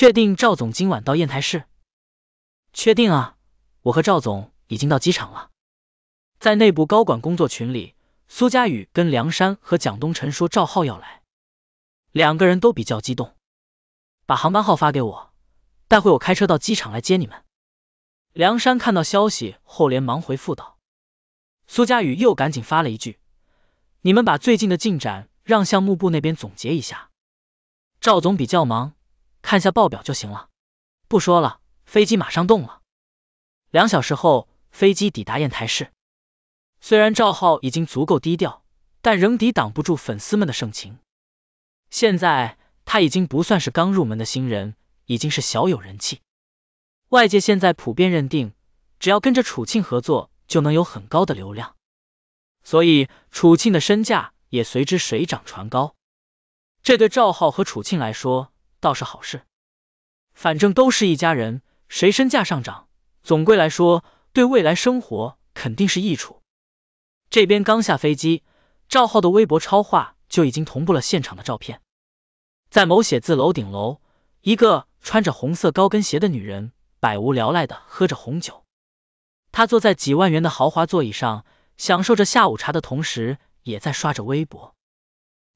确定赵总今晚到砚台市？确定，啊，我和赵总已经到机场了。在内部高管工作群里，苏佳宇跟梁山和蒋东晨说赵浩要来，两个人都比较激动，把航班号发给我，待会我开车到机场来接你们。梁山看到消息后连忙回复道，苏佳宇又赶紧发了一句，你们把最近的进展让项目部那边总结一下，赵总比较忙。看下报表就行了，不说了。飞机马上动了。两小时后，飞机抵达烟台市。虽然赵浩已经足够低调，但仍抵挡不住粉丝们的盛情。现在他已经不算是刚入门的新人，已经是小有人气。外界现在普遍认定，只要跟着楚庆合作，就能有很高的流量，所以楚庆的身价也随之水涨船高。这对赵浩和楚庆来说。倒是好事，反正都是一家人，谁身价上涨，总归来说对未来生活肯定是益处。这边刚下飞机，赵浩的微博超话就已经同步了现场的照片。在某写字楼顶楼，一个穿着红色高跟鞋的女人百无聊赖的喝着红酒，她坐在几万元的豪华座椅上，享受着下午茶的同时，也在刷着微博。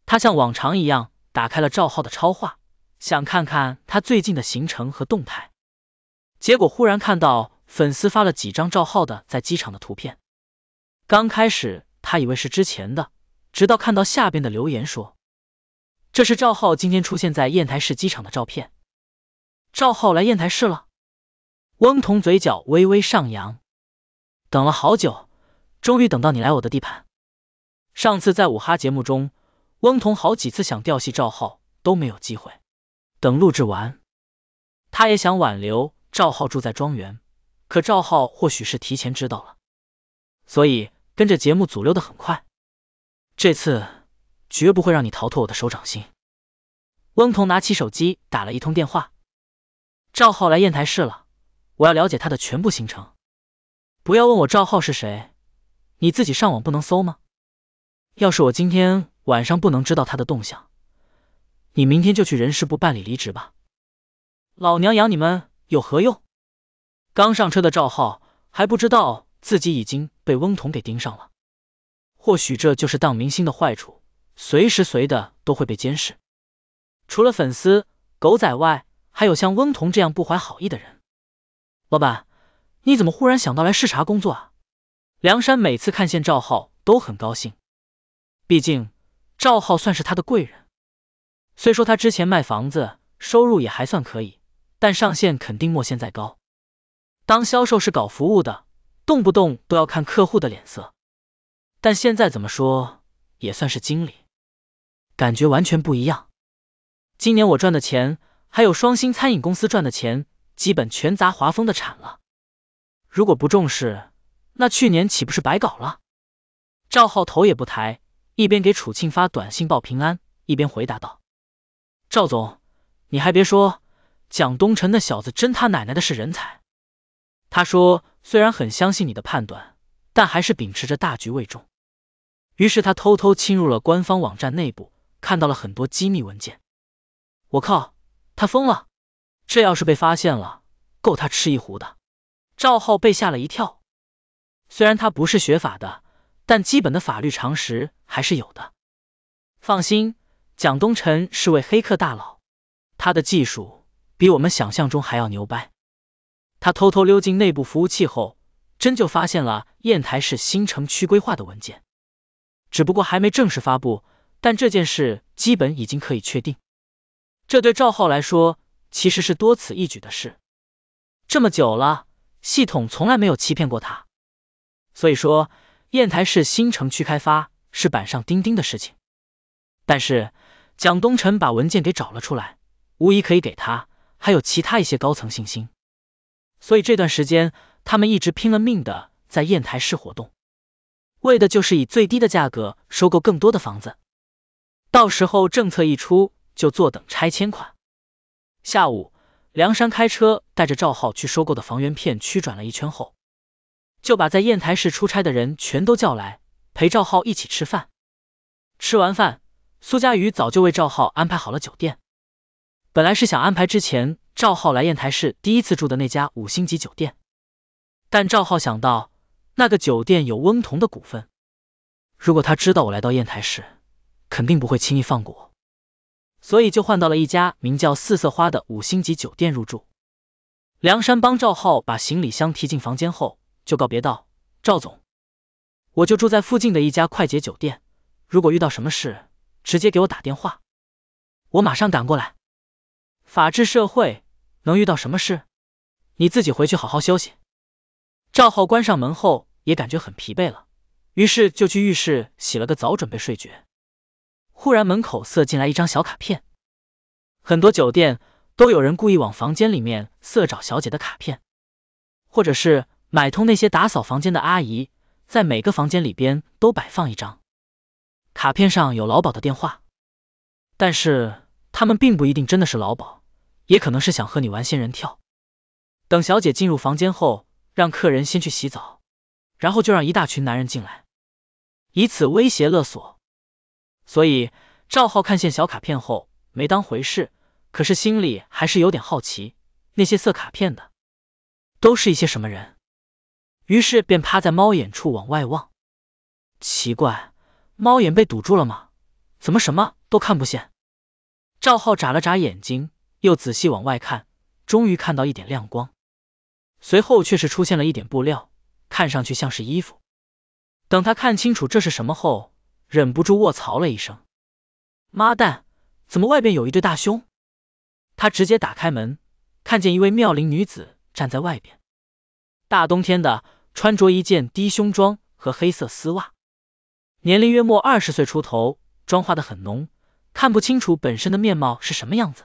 她像往常一样，打开了赵浩的超话。想看看他最近的行程和动态，结果忽然看到粉丝发了几张赵浩的在机场的图片。刚开始他以为是之前的，直到看到下边的留言说，这是赵浩今天出现在烟台市机场的照片。赵浩来烟台市了，翁同嘴角微微上扬，等了好久，终于等到你来我的地盘。上次在五哈节目中，翁同好几次想调戏赵浩都没有机会。等录制完，他也想挽留赵浩住在庄园，可赵浩或许是提前知道了，所以跟着节目组溜得很快。这次绝不会让你逃脱我的手掌心。翁同拿起手机打了一通电话，赵浩来砚台市了，我要了解他的全部行程。不要问我赵浩是谁，你自己上网不能搜吗？要是我今天晚上不能知道他的动向。你明天就去人事部办理离职吧，老娘养你们有何用？刚上车的赵浩还不知道自己已经被翁同给盯上了，或许这就是当明星的坏处，随时随地都会被监视。除了粉丝、狗仔外，还有像翁同这样不怀好意的人。老板，你怎么忽然想到来视察工作啊？梁山每次看见赵浩都很高兴，毕竟赵浩算是他的贵人。虽说他之前卖房子收入也还算可以，但上限肯定没现在高。当销售是搞服务的，动不动都要看客户的脸色，但现在怎么说也算是经理，感觉完全不一样。今年我赚的钱，还有双星餐饮公司赚的钱，基本全砸华丰的产了。如果不重视，那去年岂不是白搞了？赵浩头也不抬，一边给楚庆发短信报平安，一边回答道。赵总，你还别说，蒋东辰那小子真他奶奶的是人才。他说虽然很相信你的判断，但还是秉持着大局为重。于是他偷偷侵入了官方网站内部，看到了很多机密文件。我靠，他疯了！这要是被发现了，够他吃一壶的。赵浩被吓了一跳，虽然他不是学法的，但基本的法律常识还是有的。放心。蒋东晨是位黑客大佬，他的技术比我们想象中还要牛掰。他偷偷溜进内部服务器后，真就发现了砚台市新城区规划的文件，只不过还没正式发布。但这件事基本已经可以确定。这对赵浩来说其实是多此一举的事。这么久了，系统从来没有欺骗过他。所以说，砚台市新城区开发是板上钉钉的事情。但是。蒋东晨把文件给找了出来，无疑可以给他还有其他一些高层信心。所以这段时间，他们一直拼了命的在砚台市活动，为的就是以最低的价格收购更多的房子，到时候政策一出，就坐等拆迁款。下午，梁山开车带着赵浩去收购的房源片区转了一圈后，就把在砚台市出差的人全都叫来，陪赵浩一起吃饭。吃完饭。苏佳瑜早就为赵浩安排好了酒店，本来是想安排之前赵浩来砚台市第一次住的那家五星级酒店，但赵浩想到那个酒店有翁同的股份，如果他知道我来到砚台市，肯定不会轻易放过我，所以就换到了一家名叫“四色花”的五星级酒店入住。梁山帮赵浩把行李箱提进房间后，就告别道：“赵总，我就住在附近的一家快捷酒店，如果遇到什么事。”直接给我打电话，我马上赶过来。法治社会能遇到什么事？你自己回去好好休息。赵浩关上门后也感觉很疲惫了，于是就去浴室洗了个澡，准备睡觉。忽然门口塞进来一张小卡片，很多酒店都有人故意往房间里面塞找小姐的卡片，或者是买通那些打扫房间的阿姨，在每个房间里边都摆放一张。卡片上有老鸨的电话，但是他们并不一定真的是老鸨，也可能是想和你玩仙人跳。等小姐进入房间后，让客人先去洗澡，然后就让一大群男人进来，以此威胁勒索。所以赵浩看见小卡片后没当回事，可是心里还是有点好奇，那些色卡片的都是一些什么人？于是便趴在猫眼处往外望，奇怪。猫眼被堵住了吗？怎么什么都看不见？赵浩眨了眨眼睛，又仔细往外看，终于看到一点亮光，随后却是出现了一点布料，看上去像是衣服。等他看清楚这是什么后，忍不住卧槽了一声：“妈蛋！怎么外边有一对大胸？”他直接打开门，看见一位妙龄女子站在外边，大冬天的穿着一件低胸装和黑色丝袜。年龄约莫二十岁出头，妆化的很浓，看不清楚本身的面貌是什么样子。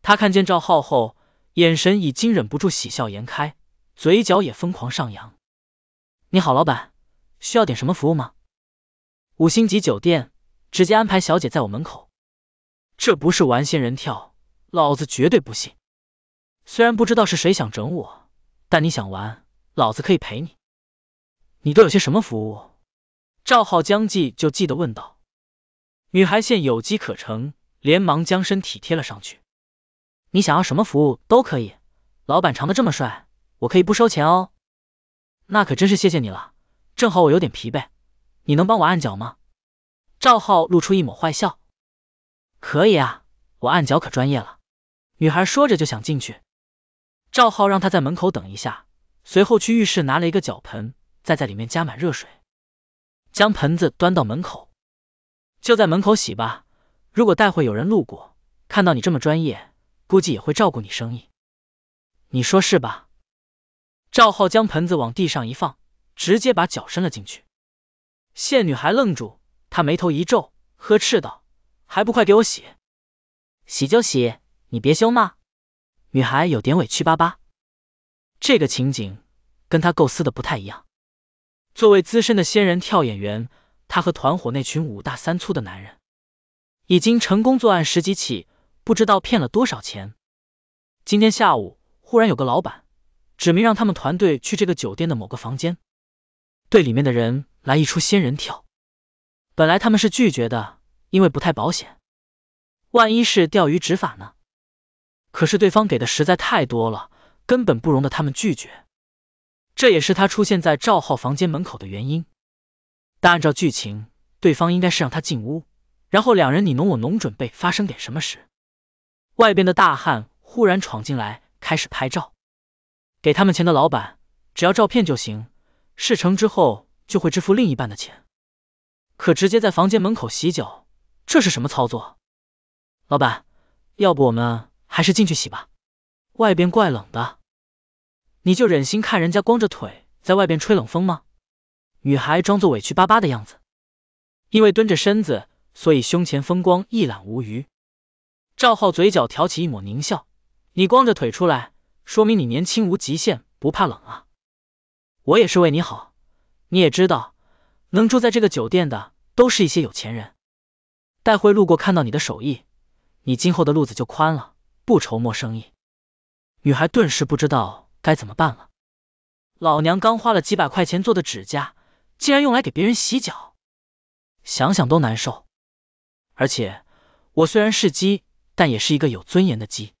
他看见赵浩后，眼神已经忍不住喜笑颜开，嘴角也疯狂上扬。你好，老板，需要点什么服务吗？五星级酒店，直接安排小姐在我门口。这不是玩仙人跳，老子绝对不信。虽然不知道是谁想整我，但你想玩，老子可以陪你。你都有些什么服务？赵浩将计就计的问道：“女孩现有机可乘，连忙将身体贴了上去。你想要什么服务都可以，老板长得这么帅，我可以不收钱哦。那可真是谢谢你了，正好我有点疲惫，你能帮我按脚吗？”赵浩露出一抹坏笑：“可以啊，我按脚可专业了。”女孩说着就想进去，赵浩让她在门口等一下，随后去浴室拿了一个脚盆，再在里面加满热水。将盆子端到门口，就在门口洗吧。如果待会有人路过，看到你这么专业，估计也会照顾你生意。你说是吧？赵浩将盆子往地上一放，直接把脚伸了进去。谢女孩愣住，她眉头一皱，呵斥道：“还不快给我洗！洗就洗，你别羞嘛！”女孩有点委屈巴巴，这个情景跟她构思的不太一样。作为资深的仙人跳演员，他和团伙那群五大三粗的男人已经成功作案十几起，不知道骗了多少钱。今天下午，忽然有个老板指明让他们团队去这个酒店的某个房间，对里面的人来一出仙人跳。本来他们是拒绝的，因为不太保险，万一是钓鱼执法呢？可是对方给的实在太多了，根本不容得他们拒绝。这也是他出现在赵浩房间门口的原因，但按照剧情，对方应该是让他进屋，然后两人你侬我侬，准备发生点什么事。外边的大汉忽然闯进来，开始拍照，给他们钱的老板，只要照片就行，事成之后就会支付另一半的钱，可直接在房间门口洗脚，这是什么操作？老板，要不我们还是进去洗吧，外边怪冷的。你就忍心看人家光着腿在外边吹冷风吗？女孩装作委屈巴巴的样子，因为蹲着身子，所以胸前风光一览无余。赵浩嘴角挑起一抹狞笑，你光着腿出来，说明你年轻无极限，不怕冷啊。我也是为你好，你也知道，能住在这个酒店的都是一些有钱人。待会路过看到你的手艺，你今后的路子就宽了，不愁没生意。女孩顿时不知道。该怎么办了？老娘刚花了几百块钱做的指甲，竟然用来给别人洗脚，想想都难受。而且我虽然是鸡，但也是一个有尊严的鸡，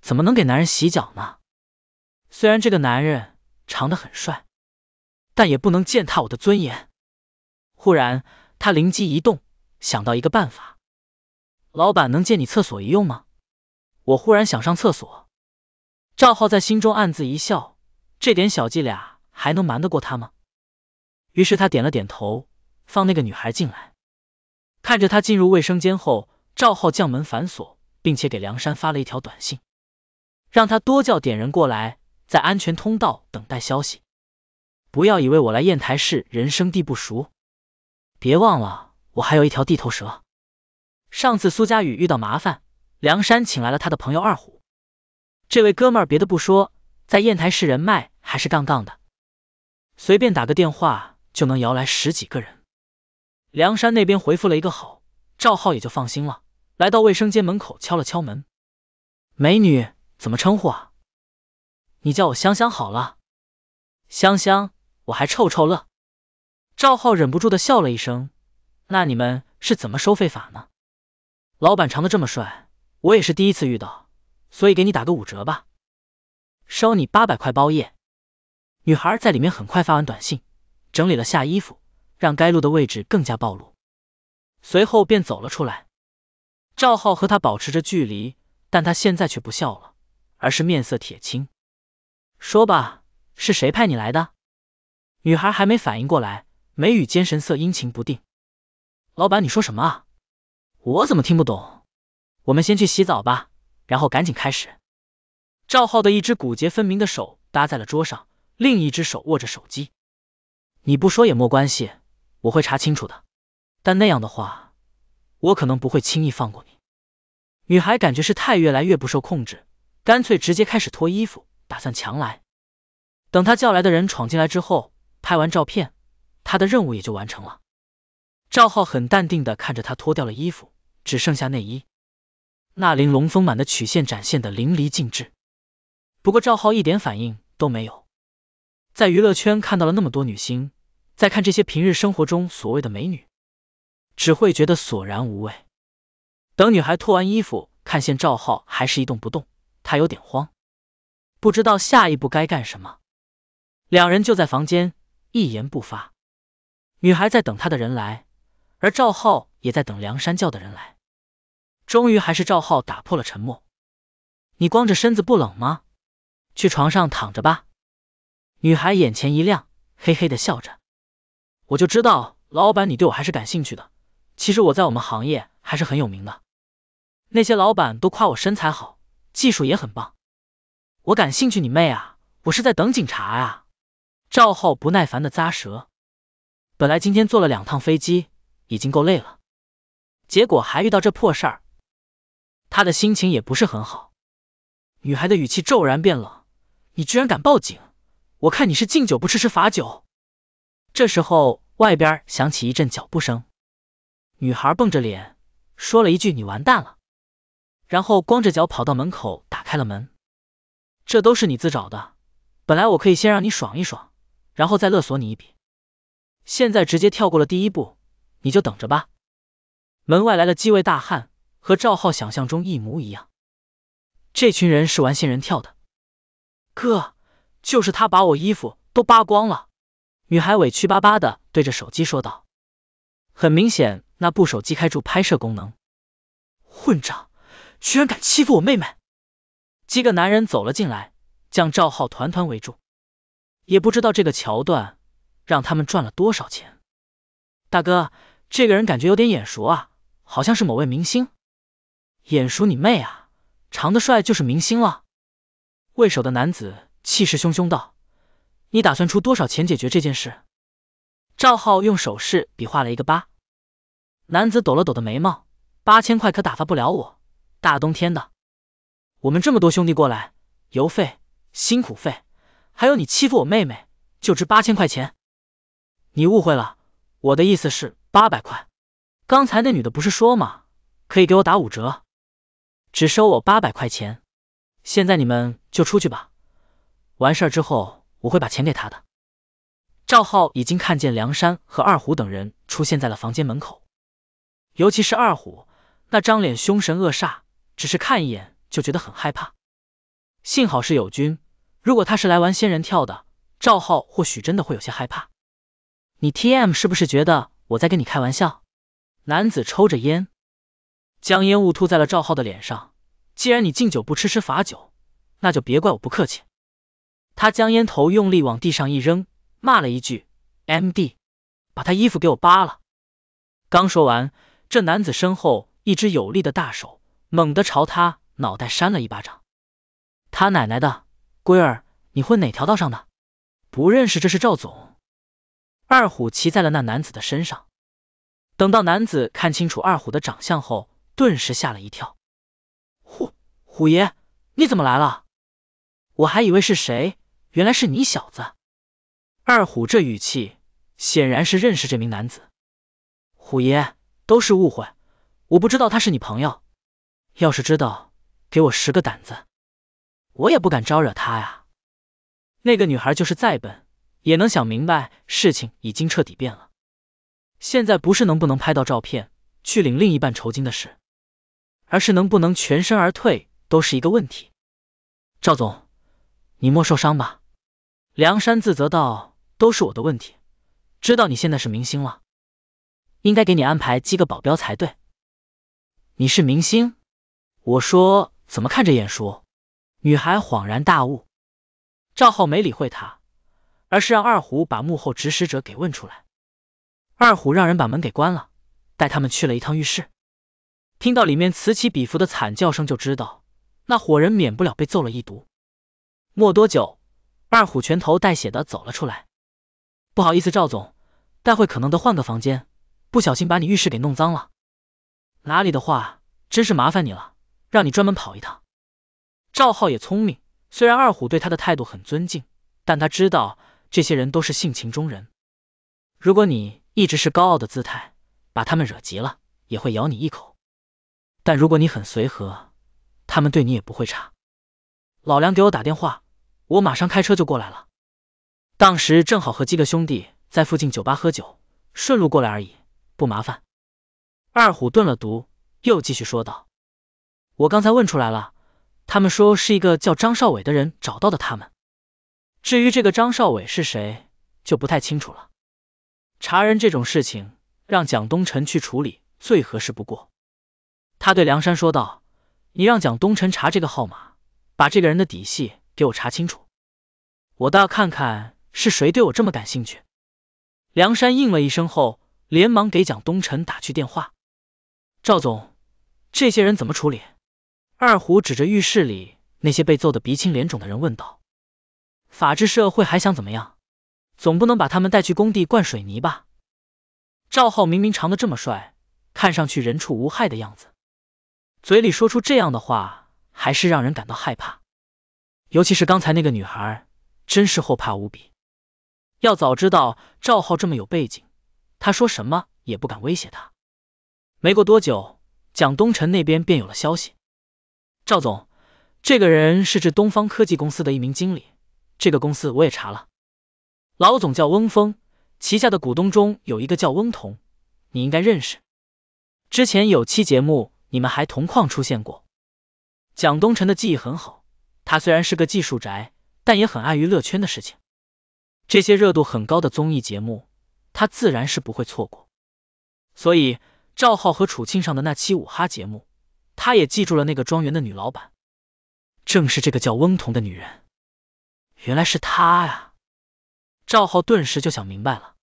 怎么能给男人洗脚呢？虽然这个男人长得很帅，但也不能践踏我的尊严。忽然，他灵机一动，想到一个办法：老板，能借你厕所一用吗？我忽然想上厕所。赵浩在心中暗自一笑，这点小伎俩还能瞒得过他吗？于是他点了点头，放那个女孩进来。看着她进入卫生间后，赵浩将门反锁，并且给梁山发了一条短信，让他多叫点人过来，在安全通道等待消息。不要以为我来砚台市人生地不熟，别忘了我还有一条地头蛇。上次苏佳雨遇到麻烦，梁山请来了他的朋友二虎。这位哥们儿别的不说，在砚台市人脉还是杠杠的，随便打个电话就能摇来十几个人。梁山那边回复了一个好，赵浩也就放心了，来到卫生间门口敲了敲门：“美女，怎么称呼啊？你叫我香香好了，香香，我还臭臭乐。”赵浩忍不住的笑了一声：“那你们是怎么收费法呢？老板长得这么帅，我也是第一次遇到。”所以给你打个五折吧，收你八百块包夜。女孩在里面很快发完短信，整理了下衣服，让该露的位置更加暴露，随后便走了出来。赵浩和他保持着距离，但他现在却不笑了，而是面色铁青。说吧，是谁派你来的？女孩还没反应过来，眉宇间神色阴晴不定。老板，你说什么？啊？我怎么听不懂？我们先去洗澡吧。然后赶紧开始。赵浩的一只骨节分明的手搭在了桌上，另一只手握着手机。你不说也没关系，我会查清楚的。但那样的话，我可能不会轻易放过你。女孩感觉是太越来越不受控制，干脆直接开始脱衣服，打算强来。等他叫来的人闯进来之后，拍完照片，他的任务也就完成了。赵浩很淡定的看着他脱掉了衣服，只剩下内衣。那玲珑丰满的曲线展现的淋漓尽致，不过赵浩一点反应都没有。在娱乐圈看到了那么多女星，再看这些平日生活中所谓的美女，只会觉得索然无味。等女孩脱完衣服，看见赵浩还是一动不动，她有点慌，不知道下一步该干什么。两人就在房间一言不发，女孩在等他的人来，而赵浩也在等梁山教的人来。终于还是赵浩打破了沉默。你光着身子不冷吗？去床上躺着吧。女孩眼前一亮，嘿嘿的笑着。我就知道，老板你对我还是感兴趣的。其实我在我们行业还是很有名的，那些老板都夸我身材好，技术也很棒。我感兴趣？你妹啊！我是在等警察啊！赵浩不耐烦的咂舌。本来今天坐了两趟飞机，已经够累了，结果还遇到这破事儿。他的心情也不是很好，女孩的语气骤然变冷，你居然敢报警，我看你是敬酒不吃吃罚酒。这时候，外边响起一阵脚步声，女孩绷着脸说了一句“你完蛋了”，然后光着脚跑到门口，打开了门。这都是你自找的，本来我可以先让你爽一爽，然后再勒索你一笔，现在直接跳过了第一步，你就等着吧。门外来了几位大汉。和赵浩想象中一模一样，这群人是玩仙人跳的。哥，就是他把我衣服都扒光了。女孩委屈巴巴的对着手机说道。很明显，那部手机开住拍摄功能。混账，居然敢欺负我妹妹！几个男人走了进来，将赵浩团团围住。也不知道这个桥段让他们赚了多少钱。大哥，这个人感觉有点眼熟啊，好像是某位明星。眼熟你妹啊！长得帅就是明星了。为首的男子气势汹汹道：“你打算出多少钱解决这件事？”赵浩用手势比划了一个八。男子抖了抖的眉毛：“八千块可打发不了我，大冬天的，我们这么多兄弟过来，油费、辛苦费，还有你欺负我妹妹，就值八千块钱。你误会了，我的意思是八百块。刚才那女的不是说吗？可以给我打五折。”只收我八百块钱，现在你们就出去吧。完事儿之后，我会把钱给他的。赵浩已经看见梁山和二虎等人出现在了房间门口，尤其是二虎那张脸凶神恶煞，只是看一眼就觉得很害怕。幸好是友军，如果他是来玩仙人跳的，赵浩或许真的会有些害怕。你 TM 是不是觉得我在跟你开玩笑？男子抽着烟。将烟雾吐在了赵浩的脸上，既然你敬酒不吃吃罚酒，那就别怪我不客气。他将烟头用力往地上一扔，骂了一句：“M D，把他衣服给我扒了。”刚说完，这男子身后一只有力的大手猛地朝他脑袋扇了一巴掌。他奶奶的，龟儿，你混哪条道上的？不认识，这是赵总。二虎骑在了那男子的身上，等到男子看清楚二虎的长相后。顿时吓了一跳，虎虎爷你怎么来了？我还以为是谁，原来是你小子。二虎这语气显然是认识这名男子。虎爷都是误会，我不知道他是你朋友，要是知道，给我十个胆子，我也不敢招惹他呀。那个女孩就是再笨，也能想明白事情已经彻底变了。现在不是能不能拍到照片去领另一半酬金的事。而是能不能全身而退都是一个问题。赵总，你莫受伤吧。梁山自责道：“都是我的问题。”知道你现在是明星了，应该给你安排几个保镖才对。你是明星？我说怎么看着眼熟？女孩恍然大悟。赵浩没理会她，而是让二虎把幕后指使者给问出来。二虎让人把门给关了，带他们去了一趟浴室。听到里面此起彼伏的惨叫声，就知道那伙人免不了被揍了一毒。没多久，二虎拳头带血的走了出来。不好意思，赵总，待会可能得换个房间，不小心把你浴室给弄脏了。哪里的话，真是麻烦你了，让你专门跑一趟。赵浩也聪明，虽然二虎对他的态度很尊敬，但他知道这些人都是性情中人。如果你一直是高傲的姿态，把他们惹急了，也会咬你一口。但如果你很随和，他们对你也不会差。老梁给我打电话，我马上开车就过来了。当时正好和几个兄弟在附近酒吧喝酒，顺路过来而已，不麻烦。二虎顿了毒，又继续说道：“我刚才问出来了，他们说是一个叫张少伟的人找到的他们。至于这个张少伟是谁，就不太清楚了。查人这种事情，让蒋东辰去处理最合适不过。”他对梁山说道：“你让蒋东辰查这个号码，把这个人的底细给我查清楚。我倒要看看是谁对我这么感兴趣。”梁山应了一声后，连忙给蒋东辰打去电话。赵总，这些人怎么处理？二虎指着浴室里那些被揍得鼻青脸肿的人问道：“法治社会还想怎么样？总不能把他们带去工地灌水泥吧？”赵浩明明长得这么帅，看上去人畜无害的样子。嘴里说出这样的话，还是让人感到害怕。尤其是刚才那个女孩，真是后怕无比。要早知道赵浩这么有背景，他说什么也不敢威胁他。没过多久，蒋东辰那边便有了消息。赵总，这个人是这东方科技公司的一名经理。这个公司我也查了，老总叫翁峰，旗下的股东中有一个叫翁彤，你应该认识。之前有期节目。你们还同框出现过。蒋东辰的记忆很好，他虽然是个技术宅，但也很爱娱乐圈的事情。这些热度很高的综艺节目，他自然是不会错过。所以赵浩和楚庆上的那期五哈节目，他也记住了那个庄园的女老板，正是这个叫翁彤的女人。原来是她呀！赵浩顿时就想明白了，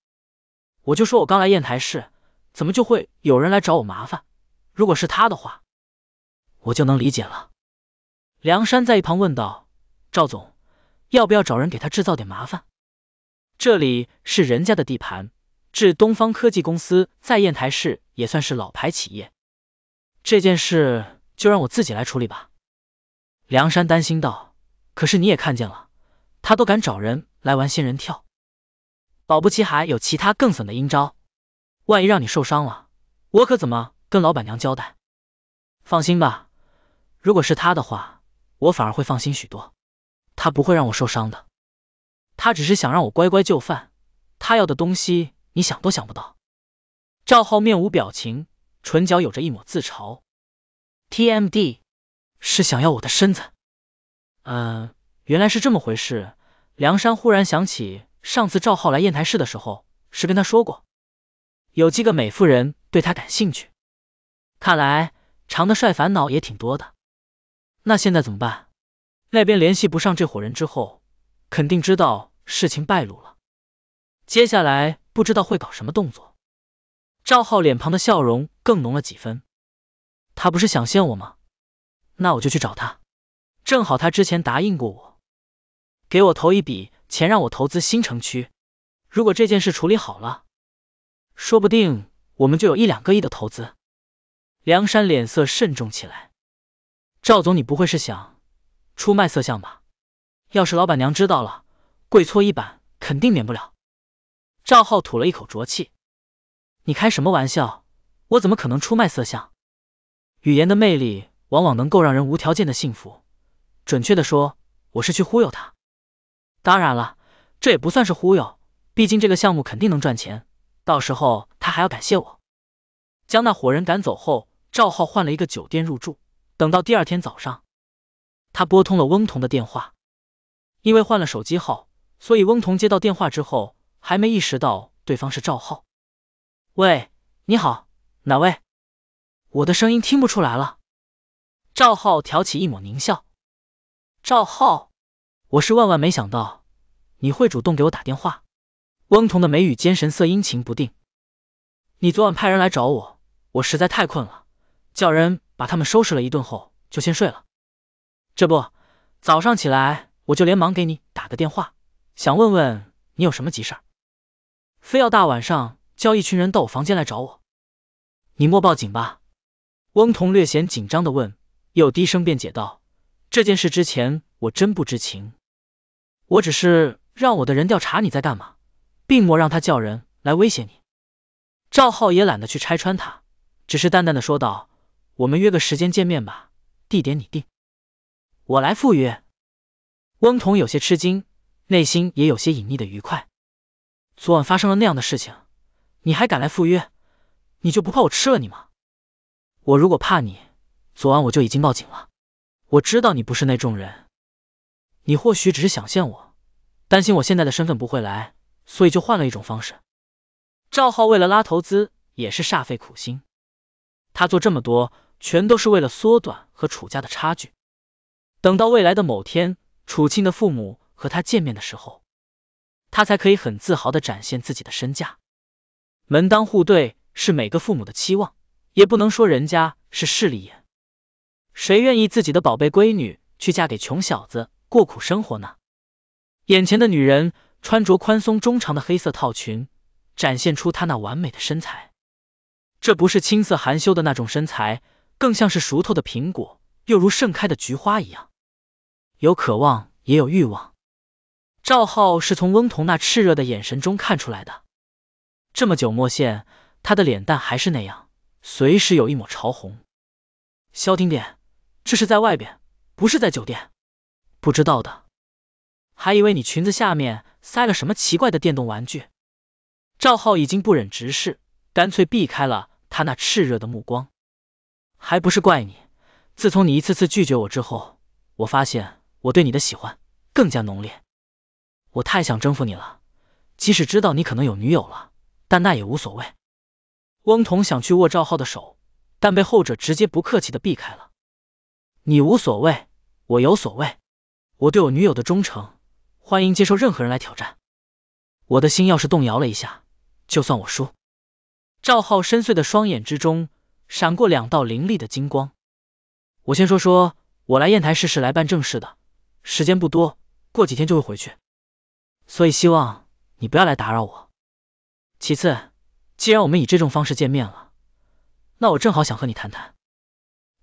我就说我刚来砚台市，怎么就会有人来找我麻烦？如果是他的话，我就能理解了。梁山在一旁问道：“赵总，要不要找人给他制造点麻烦？”这里是人家的地盘，至东方科技公司在砚台市也算是老牌企业。这件事就让我自己来处理吧。梁山担心道：“可是你也看见了，他都敢找人来玩仙人跳，保不齐还有其他更损的阴招。万一让你受伤了，我可怎么？”跟老板娘交代，放心吧，如果是他的话，我反而会放心许多，他不会让我受伤的，他只是想让我乖乖就范，他要的东西你想都想不到。赵浩面无表情，唇角有着一抹自嘲。TMD 是想要我的身子，嗯，原来是这么回事。梁山忽然想起上次赵浩来砚台市的时候，是跟他说过有几个美妇人对他感兴趣。看来长的帅烦恼也挺多的，那现在怎么办？那边联系不上这伙人之后，肯定知道事情败露了，接下来不知道会搞什么动作。赵浩脸庞的笑容更浓了几分，他不是想陷我吗？那我就去找他，正好他之前答应过我，给我投一笔钱让我投资新城区，如果这件事处理好了，说不定我们就有一两个亿的投资。梁山脸色慎重起来：“赵总，你不会是想出卖色相吧？要是老板娘知道了，跪搓衣板肯定免不了。”赵浩吐了一口浊气：“你开什么玩笑？我怎么可能出卖色相？语言的魅力往往能够让人无条件的信服。准确的说，我是去忽悠他。当然了，这也不算是忽悠，毕竟这个项目肯定能赚钱，到时候他还要感谢我。将那伙人赶走后。”赵浩换了一个酒店入住，等到第二天早上，他拨通了翁同的电话。因为换了手机号，所以翁同接到电话之后，还没意识到对方是赵浩。喂，你好，哪位？我的声音听不出来了。赵浩挑起一抹狞笑。赵浩，我是万万没想到你会主动给我打电话。翁同的眉宇间神色阴晴不定。你昨晚派人来找我，我实在太困了。叫人把他们收拾了一顿后，就先睡了。这不，早上起来我就连忙给你打个电话，想问问你有什么急事，非要大晚上叫一群人到我房间来找我。你莫报警吧。”翁同略显紧张的问，又低声辩解道：“这件事之前我真不知情，我只是让我的人调查你在干嘛，并莫让他叫人来威胁你。”赵浩也懒得去拆穿他，只是淡淡的说道。我们约个时间见面吧，地点你定，我来赴约。翁彤有些吃惊，内心也有些隐匿的愉快。昨晚发生了那样的事情，你还敢来赴约？你就不怕我吃了你吗？我如果怕你，昨晚我就已经报警了。我知道你不是那种人，你或许只是想见我，担心我现在的身份不会来，所以就换了一种方式。赵浩为了拉投资，也是煞费苦心，他做这么多。全都是为了缩短和楚家的差距。等到未来的某天，楚庆的父母和他见面的时候，他才可以很自豪的展现自己的身价。门当户对是每个父母的期望，也不能说人家是势利眼。谁愿意自己的宝贝闺女去嫁给穷小子过苦生活呢？眼前的女人穿着宽松中长的黑色套裙，展现出她那完美的身材。这不是青涩含羞的那种身材。更像是熟透的苹果，又如盛开的菊花一样，有渴望，也有欲望。赵浩是从翁童那炽热的眼神中看出来的。这么久没见，他的脸蛋还是那样，随时有一抹潮红。消停点，这是在外边，不是在酒店。不知道的，还以为你裙子下面塞了什么奇怪的电动玩具。赵浩已经不忍直视，干脆避开了他那炽热的目光。还不是怪你。自从你一次次拒绝我之后，我发现我对你的喜欢更加浓烈。我太想征服你了，即使知道你可能有女友了，但那也无所谓。翁同想去握赵浩的手，但被后者直接不客气的避开了。你无所谓，我有所谓。我对我女友的忠诚，欢迎接受任何人来挑战。我的心要是动摇了一下，就算我输。赵浩深邃的双眼之中。闪过两道凌厉的金光。我先说说，我来砚台市是来办正事的，时间不多，过几天就会回去，所以希望你不要来打扰我。其次，既然我们以这种方式见面了，那我正好想和你谈谈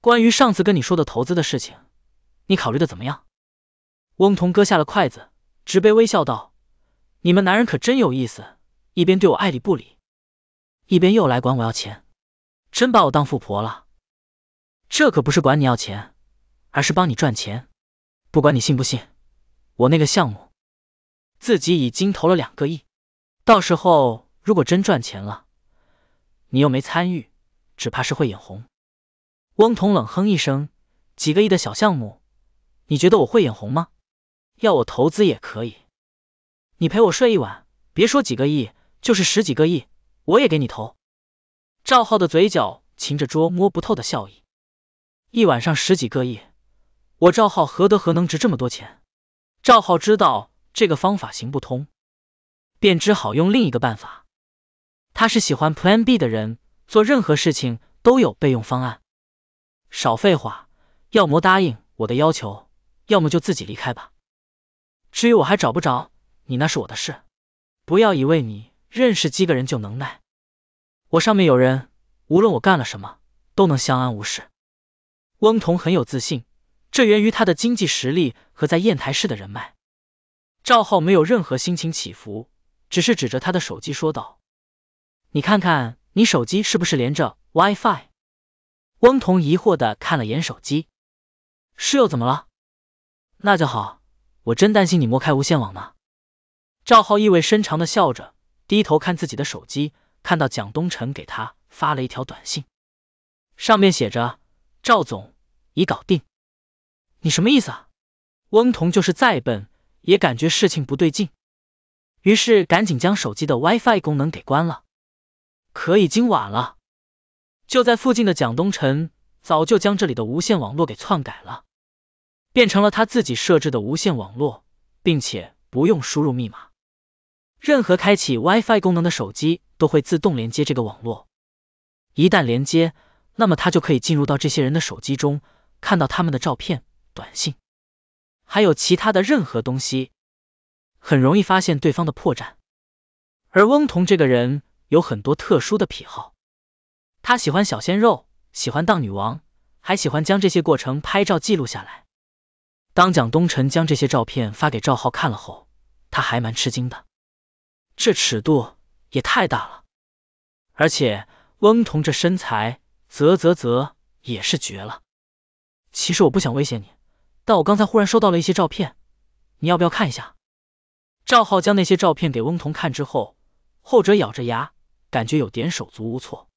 关于上次跟你说的投资的事情，你考虑的怎么样？翁同搁下了筷子，直悲微笑道：“你们男人可真有意思，一边对我爱理不理，一边又来管我要钱。”真把我当富婆了，这可不是管你要钱，而是帮你赚钱。不管你信不信，我那个项目自己已经投了两个亿，到时候如果真赚钱了，你又没参与，只怕是会眼红。翁同冷哼一声：“几个亿的小项目，你觉得我会眼红吗？要我投资也可以，你陪我睡一晚，别说几个亿，就是十几个亿，我也给你投。”赵浩的嘴角噙着捉摸不透的笑意，一晚上十几个亿，我赵浩何德何能值这么多钱？赵浩知道这个方法行不通，便只好用另一个办法。他是喜欢 Plan B 的人，做任何事情都有备用方案。少废话，要么答应我的要求，要么就自己离开吧。至于我还找不找你，那是我的事。不要以为你认识几个人就能耐。我上面有人，无论我干了什么，都能相安无事。翁同很有自信，这源于他的经济实力和在砚台市的人脉。赵浩没有任何心情起伏，只是指着他的手机说道：“你看看，你手机是不是连着 WiFi？” 翁同疑惑的看了眼手机，是又怎么了？那就好，我真担心你摸开无线网呢。赵浩意味深长的笑着，低头看自己的手机。看到蒋东晨给他发了一条短信，上面写着：“赵总已搞定，你什么意思？”啊？翁同就是再笨，也感觉事情不对劲，于是赶紧将手机的 WiFi 功能给关了。可已经晚了，就在附近的蒋东晨早就将这里的无线网络给篡改了，变成了他自己设置的无线网络，并且不用输入密码。任何开启 WiFi 功能的手机都会自动连接这个网络。一旦连接，那么它就可以进入到这些人的手机中，看到他们的照片、短信，还有其他的任何东西。很容易发现对方的破绽。而翁同这个人有很多特殊的癖好，他喜欢小鲜肉，喜欢当女王，还喜欢将这些过程拍照记录下来。当蒋东晨将这些照片发给赵浩看了后，他还蛮吃惊的。这尺度也太大了，而且翁同这身材，啧啧啧，也是绝了。其实我不想威胁你，但我刚才忽然收到了一些照片，你要不要看一下？赵浩将那些照片给翁同看之后，后者咬着牙，感觉有点手足无措，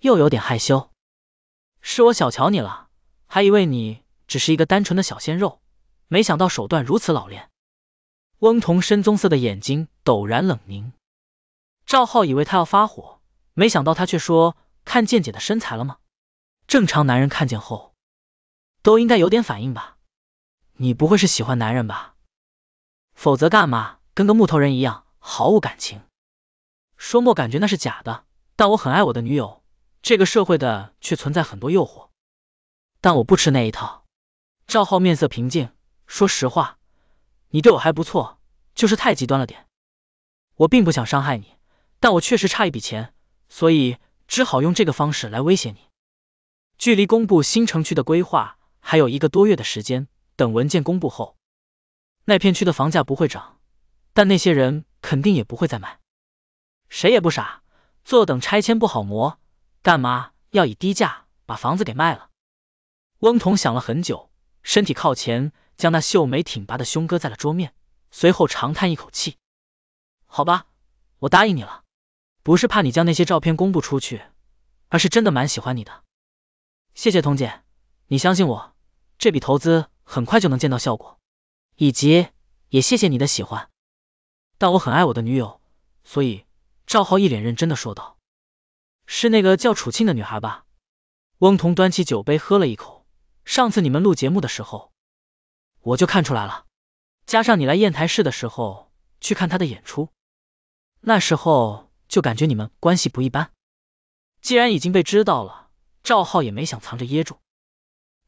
又有点害羞。是我小瞧你了，还以为你只是一个单纯的小鲜肉，没想到手段如此老练。翁同深棕色的眼睛陡然冷凝，赵浩以为他要发火，没想到他却说：“看见姐的身材了吗？正常男人看见后都应该有点反应吧？你不会是喜欢男人吧？否则干嘛跟个木头人一样毫无感情？说莫感觉那是假的，但我很爱我的女友。这个社会的却存在很多诱惑，但我不吃那一套。”赵浩面色平静，说实话。你对我还不错，就是太极端了点。我并不想伤害你，但我确实差一笔钱，所以只好用这个方式来威胁你。距离公布新城区的规划还有一个多月的时间，等文件公布后，那片区的房价不会涨，但那些人肯定也不会再买。谁也不傻，坐等拆迁不好磨，干嘛要以低价把房子给卖了？翁同想了很久，身体靠前。将那秀美挺拔的胸搁在了桌面，随后长叹一口气：“好吧，我答应你了。不是怕你将那些照片公布出去，而是真的蛮喜欢你的。谢谢童姐，你相信我，这笔投资很快就能见到效果，以及也谢谢你的喜欢。但我很爱我的女友。”所以，赵浩一脸认真的说道：“是那个叫楚庆的女孩吧？”翁童端起酒杯喝了一口，上次你们录节目的时候。我就看出来了，加上你来砚台市的时候去看他的演出，那时候就感觉你们关系不一般。既然已经被知道了，赵浩也没想藏着掖住，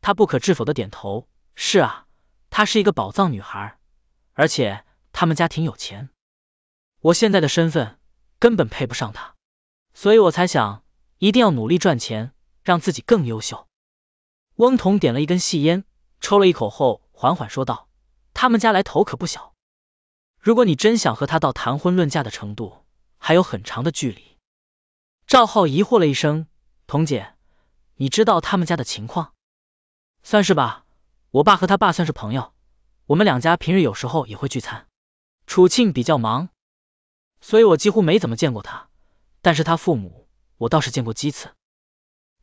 他不可置否的点头。是啊，她是一个宝藏女孩，而且他们家挺有钱。我现在的身份根本配不上她，所以我才想一定要努力赚钱，让自己更优秀。翁同点了一根细烟，抽了一口后。缓缓说道：“他们家来头可不小，如果你真想和他到谈婚论嫁的程度，还有很长的距离。”赵浩疑惑了一声：“童姐，你知道他们家的情况？算是吧，我爸和他爸算是朋友，我们两家平日有时候也会聚餐。楚庆比较忙，所以我几乎没怎么见过他，但是他父母我倒是见过几次。”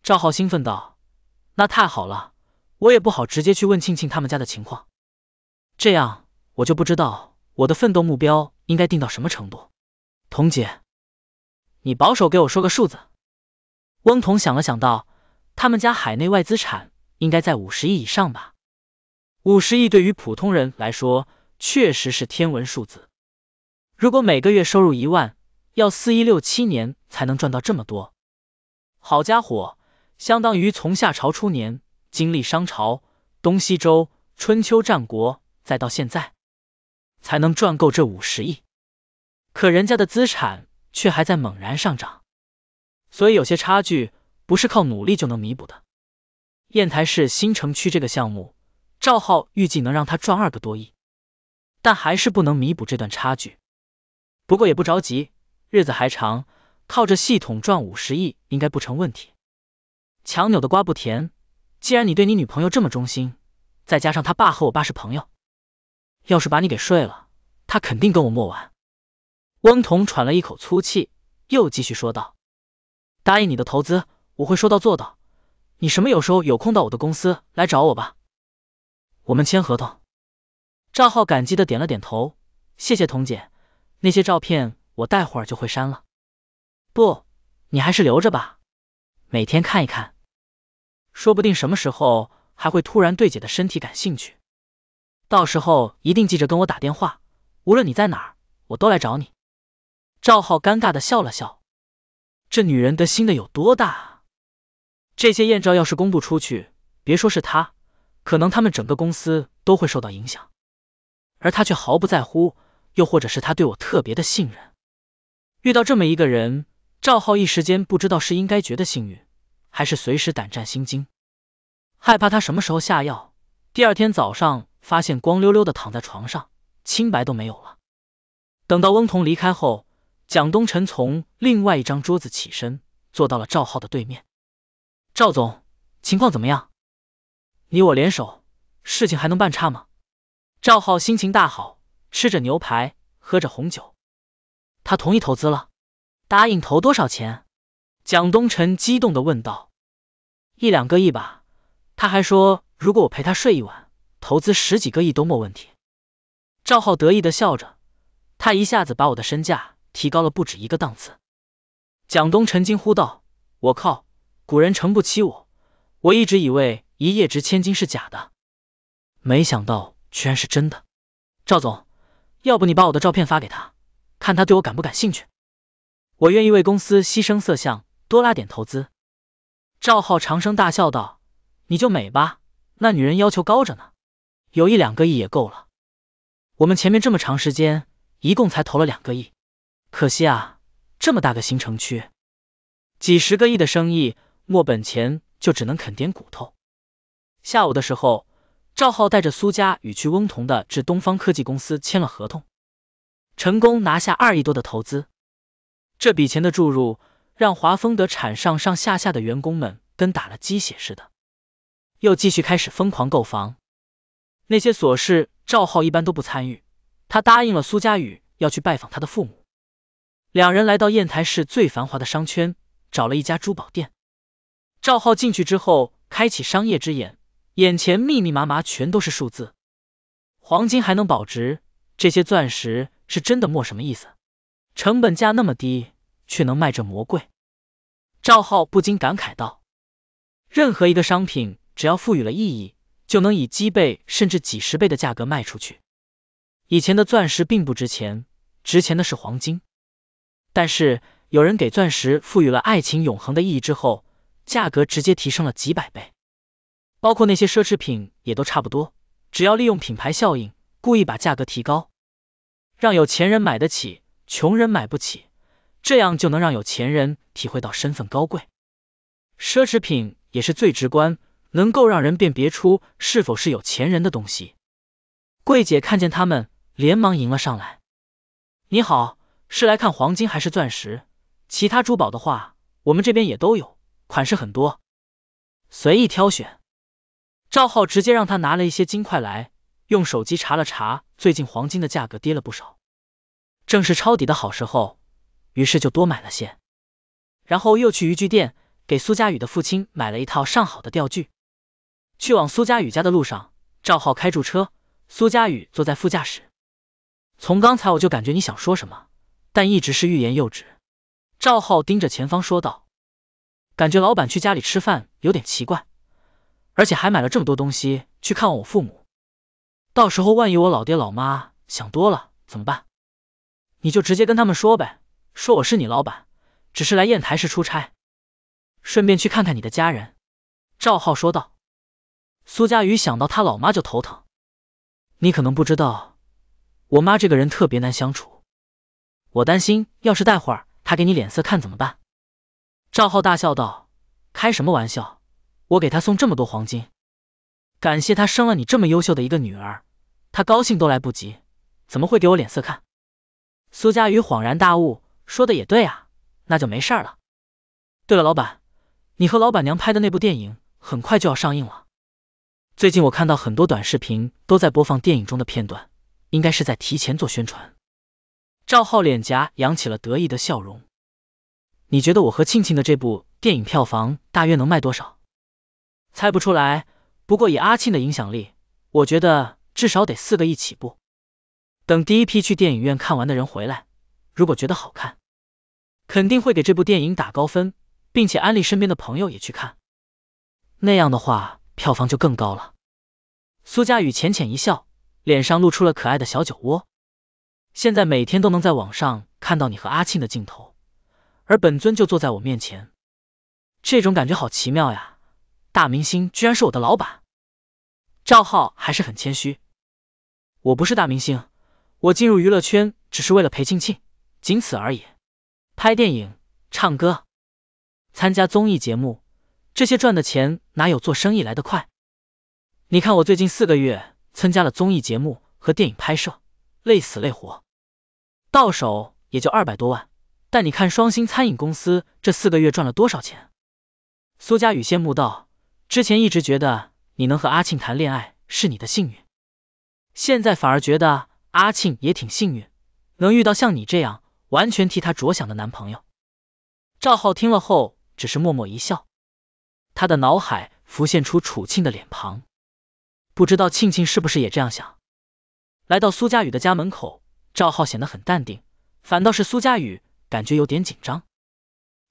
赵浩兴奋道：“那太好了！”我也不好直接去问庆庆他们家的情况，这样我就不知道我的奋斗目标应该定到什么程度。童姐，你保守给我说个数字。翁童想了想道：“他们家海内外资产应该在五十亿以上吧？五十亿对于普通人来说确实是天文数字。如果每个月收入一万，要四一六七年才能赚到这么多。好家伙，相当于从夏朝初年。”经历商朝、东西周、春秋战国，再到现在，才能赚够这五十亿。可人家的资产却还在猛然上涨，所以有些差距不是靠努力就能弥补的。砚台市新城区这个项目，赵浩预计能让他赚二个多亿，但还是不能弥补这段差距。不过也不着急，日子还长，靠着系统赚五十亿应该不成问题。强扭的瓜不甜。既然你对你女朋友这么忠心，再加上他爸和我爸是朋友，要是把你给睡了，他肯定跟我没完。翁彤喘了一口粗气，又继续说道：“答应你的投资，我会说到做到。你什么有时候有空到我的公司来找我吧，我们签合同。”赵浩感激的点了点头：“谢谢彤姐，那些照片我待会儿就会删了。不，你还是留着吧，每天看一看。”说不定什么时候还会突然对姐的身体感兴趣，到时候一定记着跟我打电话，无论你在哪，我都来找你。赵浩尴尬的笑了笑，这女人的心的有多大？这些艳照要是公布出去，别说是他，可能他们整个公司都会受到影响，而他却毫不在乎，又或者是他对我特别的信任。遇到这么一个人，赵浩一时间不知道是应该觉得幸运。还是随时胆战心惊，害怕他什么时候下药。第二天早上发现光溜溜的躺在床上，清白都没有了。等到翁童离开后，蒋东辰从另外一张桌子起身，坐到了赵浩的对面。赵总，情况怎么样？你我联手，事情还能办差吗？赵浩心情大好，吃着牛排，喝着红酒。他同意投资了，答应投多少钱？蒋东辰激动的问道：“一两个亿吧。”他还说：“如果我陪他睡一晚，投资十几个亿都没问题。”赵浩得意的笑着，他一下子把我的身价提高了不止一个档次。蒋东辰惊呼道：“我靠，古人诚不欺我！我一直以为一夜值千金是假的，没想到居然是真的。”赵总，要不你把我的照片发给他，看他对我感不感兴趣？我愿意为公司牺牲色相。多拉点投资，赵浩长声大笑道：“你就美吧，那女人要求高着呢，有一两个亿也够了。我们前面这么长时间，一共才投了两个亿，可惜啊，这么大个新城区，几十个亿的生意，没本钱就只能啃点骨头。”下午的时候，赵浩带着苏家与去翁同的至东方科技公司签了合同，成功拿下二亿多的投资，这笔钱的注入。让华丰德产上上下下的员工们跟打了鸡血似的，又继续开始疯狂购房。那些琐事赵浩一般都不参与，他答应了苏佳宇要去拜访他的父母。两人来到砚台市最繁华的商圈，找了一家珠宝店。赵浩进去之后，开启商业之眼，眼前密密麻麻全都是数字。黄金还能保值，这些钻石是真的没什么意思？成本价那么低？却能卖着魔鬼，赵浩不禁感慨道：“任何一个商品，只要赋予了意义，就能以几倍甚至几十倍的价格卖出去。以前的钻石并不值钱，值钱的是黄金。但是有人给钻石赋予了爱情永恒的意义之后，价格直接提升了几百倍。包括那些奢侈品也都差不多，只要利用品牌效应，故意把价格提高，让有钱人买得起，穷人买不起。”这样就能让有钱人体会到身份高贵，奢侈品也是最直观，能够让人辨别出是否是有钱人的东西。柜姐看见他们，连忙迎了上来：“你好，是来看黄金还是钻石？其他珠宝的话，我们这边也都有，款式很多，随意挑选。”赵浩直接让他拿了一些金块来，用手机查了查，最近黄金的价格跌了不少，正是抄底的好时候。于是就多买了些，然后又去渔具店给苏家宇的父亲买了一套上好的钓具。去往苏家宇家的路上，赵浩开住车，苏家宇坐在副驾驶。从刚才我就感觉你想说什么，但一直是欲言又止。赵浩盯着前方说道：“感觉老板去家里吃饭有点奇怪，而且还买了这么多东西去看望我父母。到时候万一我老爹老妈想多了怎么办？你就直接跟他们说呗。”说我是你老板，只是来砚台市出差，顺便去看看你的家人。”赵浩说道。苏佳雨想到他老妈就头疼，你可能不知道，我妈这个人特别难相处，我担心要是待会儿她给你脸色看怎么办？”赵浩大笑道，“开什么玩笑，我给她送这么多黄金，感谢她生了你这么优秀的一个女儿，她高兴都来不及，怎么会给我脸色看？”苏佳雨恍然大悟。说的也对啊，那就没事了。对了，老板，你和老板娘拍的那部电影很快就要上映了。最近我看到很多短视频都在播放电影中的片段，应该是在提前做宣传。赵浩脸颊扬起了得意的笑容。你觉得我和庆庆的这部电影票房大约能卖多少？猜不出来。不过以阿庆的影响力，我觉得至少得四个亿起步。等第一批去电影院看完的人回来。如果觉得好看，肯定会给这部电影打高分，并且安利身边的朋友也去看，那样的话票房就更高了。苏佳雨浅浅一笑，脸上露出了可爱的小酒窝。现在每天都能在网上看到你和阿庆的镜头，而本尊就坐在我面前，这种感觉好奇妙呀！大明星居然是我的老板，赵浩还是很谦虚，我不是大明星，我进入娱乐圈只是为了陪庆庆。仅此而已。拍电影、唱歌、参加综艺节目，这些赚的钱哪有做生意来得快？你看我最近四个月参加了综艺节目和电影拍摄，累死累活，到手也就二百多万。但你看双星餐饮公司这四个月赚了多少钱？苏佳雨羡慕道：“之前一直觉得你能和阿庆谈恋爱是你的幸运，现在反而觉得阿庆也挺幸运，能遇到像你这样。”完全替她着想的男朋友赵浩听了后，只是默默一笑。他的脑海浮现出楚庆的脸庞，不知道庆庆是不是也这样想。来到苏佳宇的家门口，赵浩显得很淡定，反倒是苏佳宇感觉有点紧张。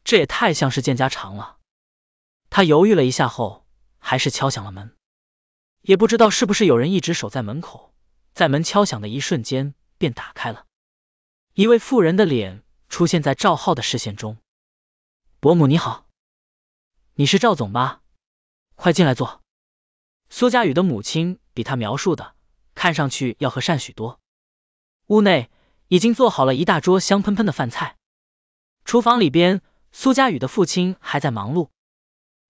这也太像是见家长了。他犹豫了一下后，还是敲响了门。也不知道是不是有人一直守在门口，在门敲响的一瞬间便打开了。一位妇人的脸出现在赵浩的视线中，伯母你好，你是赵总吧？快进来坐。苏家宇的母亲比他描述的看上去要和善许多。屋内已经做好了一大桌香喷喷的饭菜，厨房里边苏家宇的父亲还在忙碌，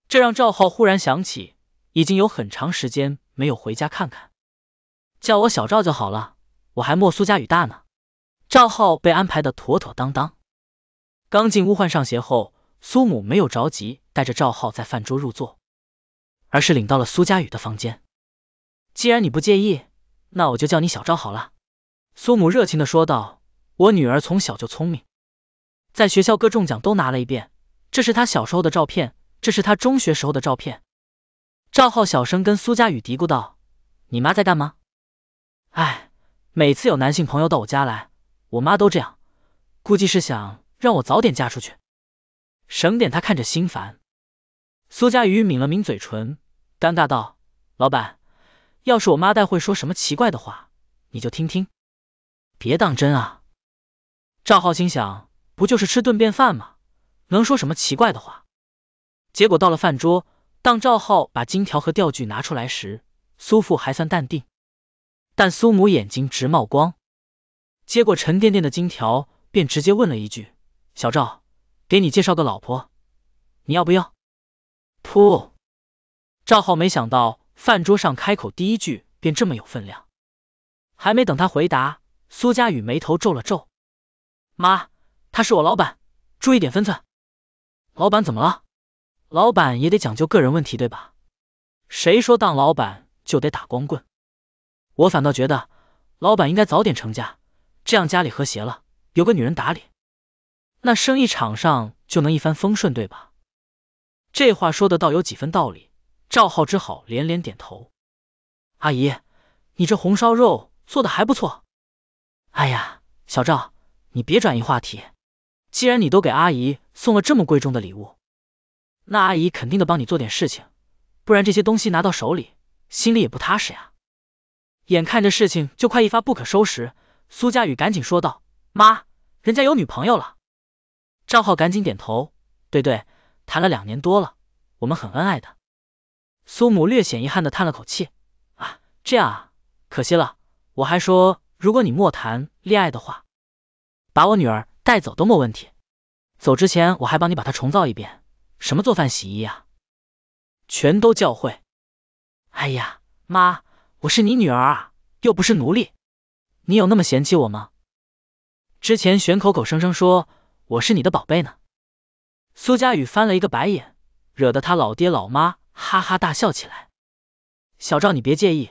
这让赵浩忽然想起已经有很长时间没有回家看看，叫我小赵就好了，我还没苏家宇大呢。赵浩被安排的妥妥当当，刚进屋换上鞋后，苏母没有着急带着赵浩在饭桌入座，而是领到了苏家宇的房间。既然你不介意，那我就叫你小赵好了。”苏母热情的说道，“我女儿从小就聪明，在学校各中奖都拿了一遍。这是她小时候的照片，这是她中学时候的照片。”赵浩小声跟苏家宇嘀咕道：“你妈在干嘛？哎，每次有男性朋友到我家来。”我妈都这样，估计是想让我早点嫁出去，省点她看着心烦。苏佳瑜抿了抿嘴唇，尴尬道：“老板，要是我妈待会说什么奇怪的话，你就听听，别当真啊。”赵浩心想，不就是吃顿便饭吗，能说什么奇怪的话？结果到了饭桌，当赵浩把金条和钓具拿出来时，苏父还算淡定，但苏母眼睛直冒光。接过沉甸甸的金条，便直接问了一句：“小赵，给你介绍个老婆，你要不要？”噗，赵浩没想到饭桌上开口第一句便这么有分量，还没等他回答，苏佳雨眉头皱了皱：“妈，他是我老板，注意点分寸。老板怎么了？老板也得讲究个人问题对吧？谁说当老板就得打光棍？我反倒觉得，老板应该早点成家。”这样家里和谐了，有个女人打理，那生意场上就能一帆风顺，对吧？这话说的倒有几分道理。赵浩只好连连点头。阿姨，你这红烧肉做的还不错。哎呀，小赵，你别转移话题。既然你都给阿姨送了这么贵重的礼物，那阿姨肯定得帮你做点事情，不然这些东西拿到手里，心里也不踏实呀。眼看着事情就快一发不可收拾。苏家雨赶紧说道：“妈，人家有女朋友了。”赵浩赶紧点头：“对对，谈了两年多了，我们很恩爱的。”苏母略显遗憾的叹了口气：“啊，这样啊，可惜了。我还说，如果你莫谈恋爱的话，把我女儿带走都没问题。走之前，我还帮你把她重造一遍，什么做饭、洗衣啊，全都教会。”哎呀，妈，我是你女儿啊，又不是奴隶。你有那么嫌弃我吗？之前玄口口声声说我是你的宝贝呢。苏佳雨翻了一个白眼，惹得他老爹老妈哈哈大笑起来。小赵你别介意，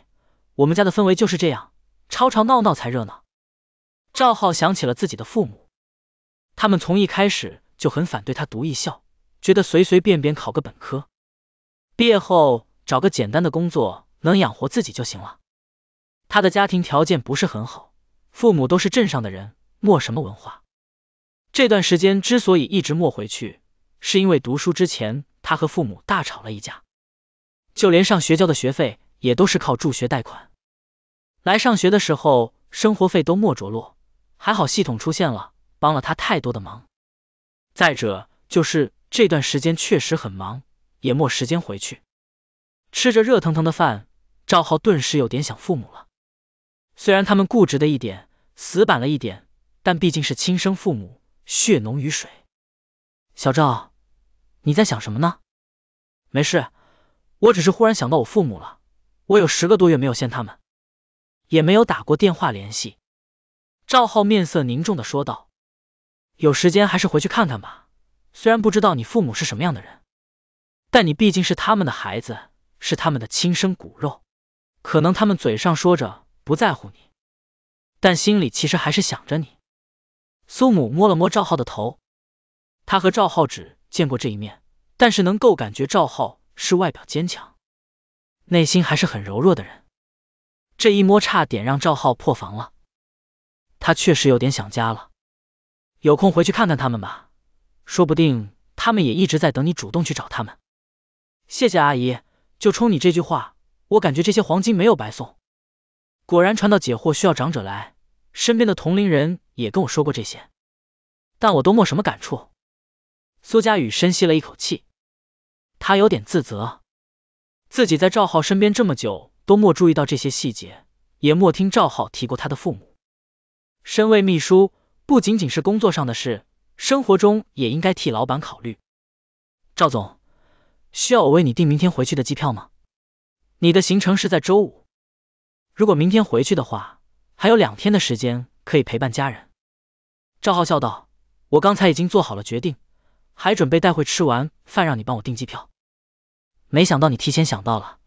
我们家的氛围就是这样，吵吵闹闹才热闹。赵浩想起了自己的父母，他们从一开始就很反对他读艺校，觉得随随便便考个本科，毕业后找个简单的工作能养活自己就行了。他的家庭条件不是很好，父母都是镇上的人，没什么文化。这段时间之所以一直没回去，是因为读书之前他和父母大吵了一架，就连上学交的学费也都是靠助学贷款。来上学的时候，生活费都没着落，还好系统出现了，帮了他太多的忙。再者就是这段时间确实很忙，也没时间回去。吃着热腾腾的饭，赵浩顿时有点想父母了。虽然他们固执的一点，死板了一点，但毕竟是亲生父母，血浓于水。小赵，你在想什么呢？没事，我只是忽然想到我父母了。我有十个多月没有见他们，也没有打过电话联系。赵浩面色凝重的说道：“有时间还是回去看看吧。虽然不知道你父母是什么样的人，但你毕竟是他们的孩子，是他们的亲生骨肉。可能他们嘴上说着……”不在乎你，但心里其实还是想着你。苏母摸了摸赵浩的头，他和赵浩只见过这一面，但是能够感觉赵浩是外表坚强，内心还是很柔弱的人。这一摸差点让赵浩破防了，他确实有点想家了，有空回去看看他们吧，说不定他们也一直在等你主动去找他们。谢谢阿姨，就冲你这句话，我感觉这些黄金没有白送。果然，传到解惑需要长者来。身边的同龄人也跟我说过这些，但我都没什么感触。苏佳宇深吸了一口气，他有点自责，自己在赵浩身边这么久，都没注意到这些细节，也没听赵浩提过他的父母。身为秘书，不仅仅是工作上的事，生活中也应该替老板考虑。赵总，需要我为你订明天回去的机票吗？你的行程是在周五。如果明天回去的话，还有两天的时间可以陪伴家人。赵浩笑道：“我刚才已经做好了决定，还准备待会吃完饭让你帮我订机票。没想到你提前想到了，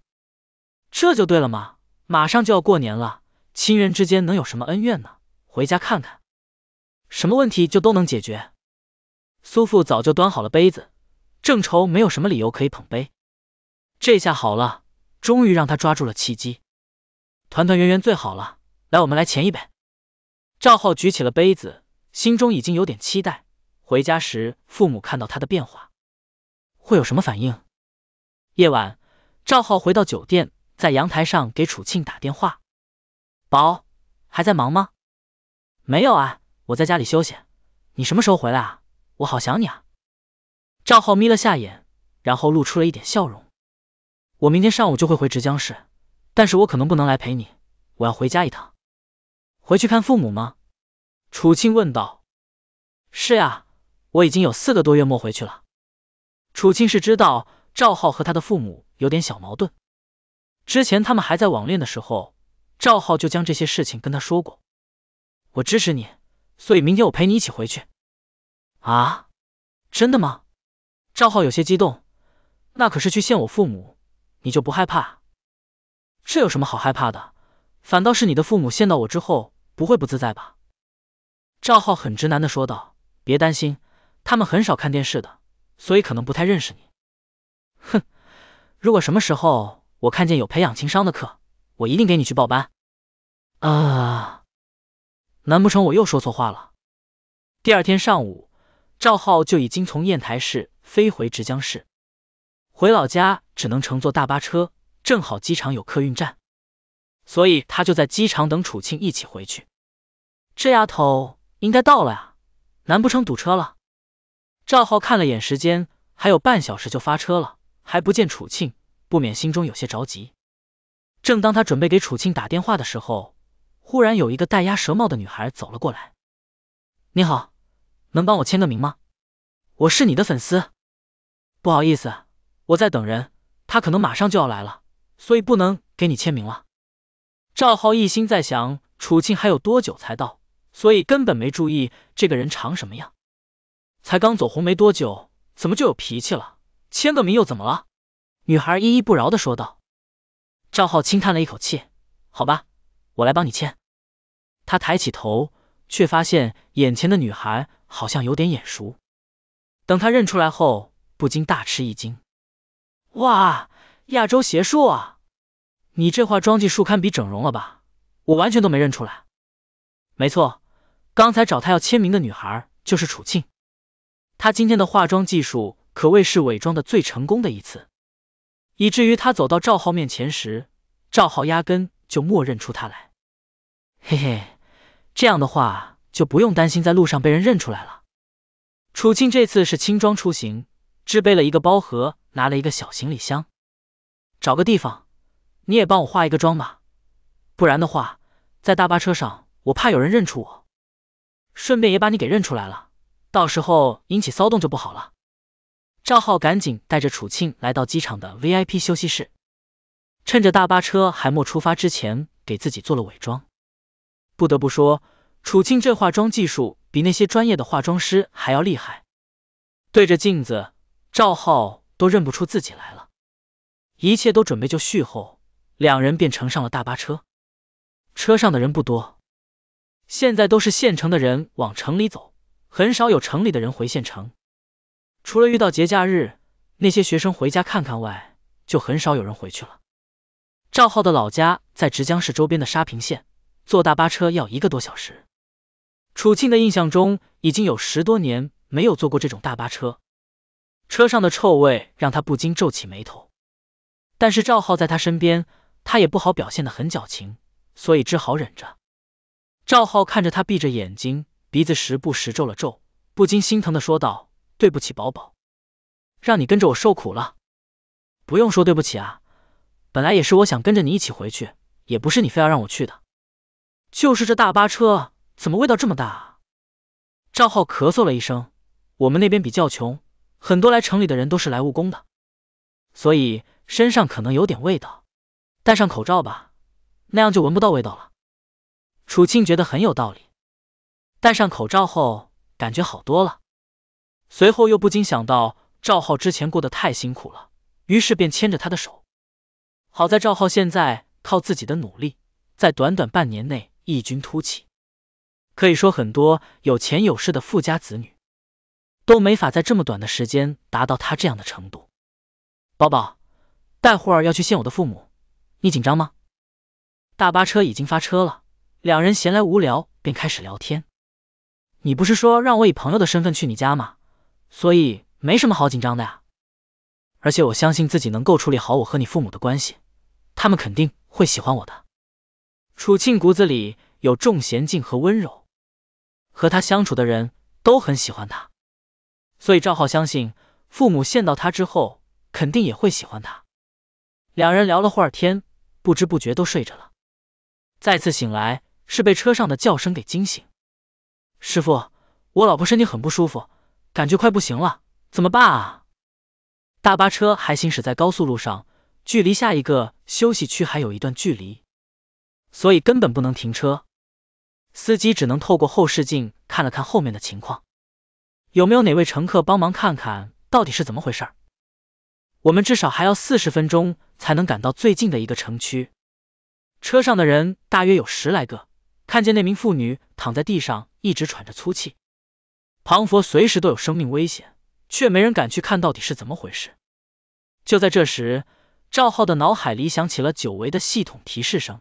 这就对了嘛，马上就要过年了，亲人之间能有什么恩怨呢？回家看看，什么问题就都能解决。”苏父早就端好了杯子，正愁没有什么理由可以捧杯，这下好了，终于让他抓住了契机。团团圆圆最好了，来，我们来前一杯。赵浩举起了杯子，心中已经有点期待。回家时，父母看到他的变化，会有什么反应？夜晚，赵浩回到酒店，在阳台上给楚庆打电话：“宝，还在忙吗？没有啊，我在家里休息。你什么时候回来啊？我好想你。”啊。”赵浩眯了下眼，然后露出了一点笑容：“我明天上午就会回直江市。”但是我可能不能来陪你，我要回家一趟，回去看父母吗？楚庆问道。是呀，我已经有四个多月没回去了。楚庆是知道赵浩和他的父母有点小矛盾，之前他们还在网恋的时候，赵浩就将这些事情跟他说过。我支持你，所以明天我陪你一起回去。啊？真的吗？赵浩有些激动，那可是去见我父母，你就不害怕？这有什么好害怕的？反倒是你的父母见到我之后不会不自在吧？赵浩很直男的说道：“别担心，他们很少看电视的，所以可能不太认识你。”哼，如果什么时候我看见有培养情商的课，我一定给你去报班。啊，难不成我又说错话了？第二天上午，赵浩就已经从砚台市飞回直江市，回老家只能乘坐大巴车。正好机场有客运站，所以他就在机场等楚庆一起回去。这丫头应该到了呀，难不成堵车了？赵浩看了眼时间，还有半小时就发车了，还不见楚庆，不免心中有些着急。正当他准备给楚庆打电话的时候，忽然有一个戴鸭舌帽的女孩走了过来。“你好，能帮我签个名吗？我是你的粉丝。”“不好意思，我在等人，他可能马上就要来了。”所以不能给你签名了。赵浩一心在想楚庆还有多久才到，所以根本没注意这个人长什么样。才刚走红没多久，怎么就有脾气了？签个名又怎么了？女孩依依不饶的说道。赵浩轻叹了一口气，好吧，我来帮你签。他抬起头，却发现眼前的女孩好像有点眼熟。等他认出来后，不禁大吃一惊，哇！亚洲邪术啊！你这化妆技术堪比整容了吧？我完全都没认出来。没错，刚才找他要签名的女孩就是楚庆。她今天的化妆技术可谓是伪装的最成功的一次，以至于她走到赵浩面前时，赵浩压根就没认出她来。嘿嘿，这样的话就不用担心在路上被人认出来了。楚庆这次是轻装出行，只背了一个包和拿了一个小行李箱。找个地方，你也帮我化一个妆吧，不然的话，在大巴车上我怕有人认出我，顺便也把你给认出来了，到时候引起骚动就不好了。赵浩赶紧带着楚庆来到机场的 VIP 休息室，趁着大巴车还没出发之前，给自己做了伪装。不得不说，楚庆这化妆技术比那些专业的化妆师还要厉害。对着镜子，赵浩都认不出自己来了。一切都准备就绪后，两人便乘上了大巴车。车上的人不多，现在都是县城的人往城里走，很少有城里的人回县城。除了遇到节假日，那些学生回家看看外，就很少有人回去了。赵浩的老家在直江市周边的沙坪县，坐大巴车要一个多小时。楚庆的印象中已经有十多年没有坐过这种大巴车，车上的臭味让他不禁皱起眉头。但是赵浩在他身边，他也不好表现的很矫情，所以只好忍着。赵浩看着他闭着眼睛，鼻子时不时皱了皱，不禁心疼的说道：“对不起，宝宝，让你跟着我受苦了。”不用说对不起啊，本来也是我想跟着你一起回去，也不是你非要让我去的。就是这大巴车怎么味道这么大？啊？赵浩咳嗽了一声。我们那边比较穷，很多来城里的人都是来务工的，所以。身上可能有点味道，戴上口罩吧，那样就闻不到味道了。楚庆觉得很有道理，戴上口罩后感觉好多了。随后又不禁想到赵浩之前过得太辛苦了，于是便牵着他的手。好在赵浩现在靠自己的努力，在短短半年内异军突起，可以说很多有钱有势的富家子女都没法在这么短的时间达到他这样的程度，宝宝。待会儿要去见我的父母，你紧张吗？大巴车已经发车了，两人闲来无聊，便开始聊天。你不是说让我以朋友的身份去你家吗？所以没什么好紧张的呀。而且我相信自己能够处理好我和你父母的关系，他们肯定会喜欢我的。楚庆骨子里有重娴静和温柔，和他相处的人都很喜欢他，所以赵浩相信父母见到他之后，肯定也会喜欢他。两人聊了会儿天，不知不觉都睡着了。再次醒来，是被车上的叫声给惊醒。师傅，我老婆身体很不舒服，感觉快不行了，怎么办啊？大巴车还行驶在高速路上，距离下一个休息区还有一段距离，所以根本不能停车。司机只能透过后视镜看了看后面的情况，有没有哪位乘客帮忙看看到底是怎么回事？我们至少还要四十分钟才能赶到最近的一个城区。车上的人大约有十来个，看见那名妇女躺在地上，一直喘着粗气。庞佛随时都有生命危险，却没人敢去看到底是怎么回事。就在这时，赵浩的脑海里响起了久违的系统提示声：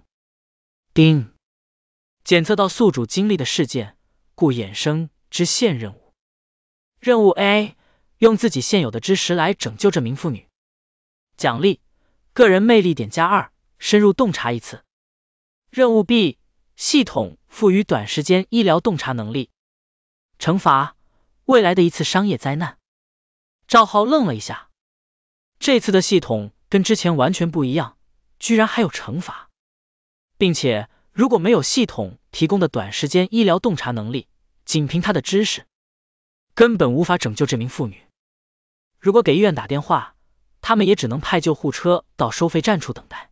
叮，检测到宿主经历的事件，故衍生支线任务。任务 A：用自己现有的知识来拯救这名妇女。奖励：个人魅力点加二，深入洞察一次。任务 B：系统赋予短时间医疗洞察能力。惩罚：未来的一次商业灾难。赵浩愣了一下，这次的系统跟之前完全不一样，居然还有惩罚，并且如果没有系统提供的短时间医疗洞察能力，仅凭他的知识，根本无法拯救这名妇女。如果给医院打电话。他们也只能派救护车到收费站处等待。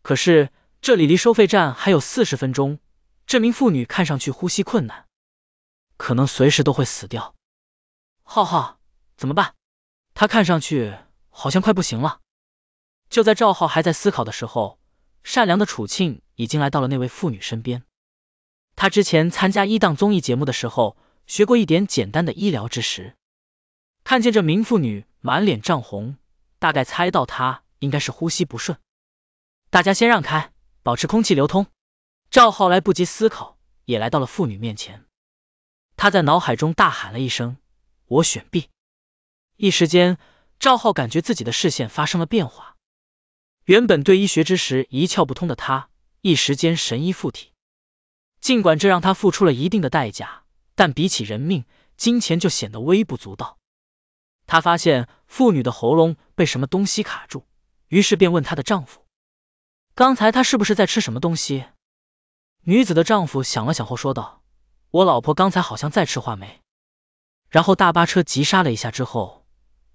可是这里离收费站还有四十分钟。这名妇女看上去呼吸困难，可能随时都会死掉。浩浩，怎么办？她看上去好像快不行了。就在赵浩还在思考的时候，善良的楚庆已经来到了那位妇女身边。他之前参加一档综艺节目的时候学过一点简单的医疗知识，看见这名妇女满脸涨红。大概猜到他应该是呼吸不顺，大家先让开，保持空气流通。赵浩来不及思考，也来到了妇女面前。他在脑海中大喊了一声：“我选 B。”一时间，赵浩感觉自己的视线发生了变化。原本对医学知识一窍不通的他，一时间神医附体。尽管这让他付出了一定的代价，但比起人命，金钱就显得微不足道。他发现妇女的喉咙被什么东西卡住，于是便问她的丈夫：“刚才她是不是在吃什么东西？”女子的丈夫想了想后说道：“我老婆刚才好像在吃话梅。”然后大巴车急刹了一下之后，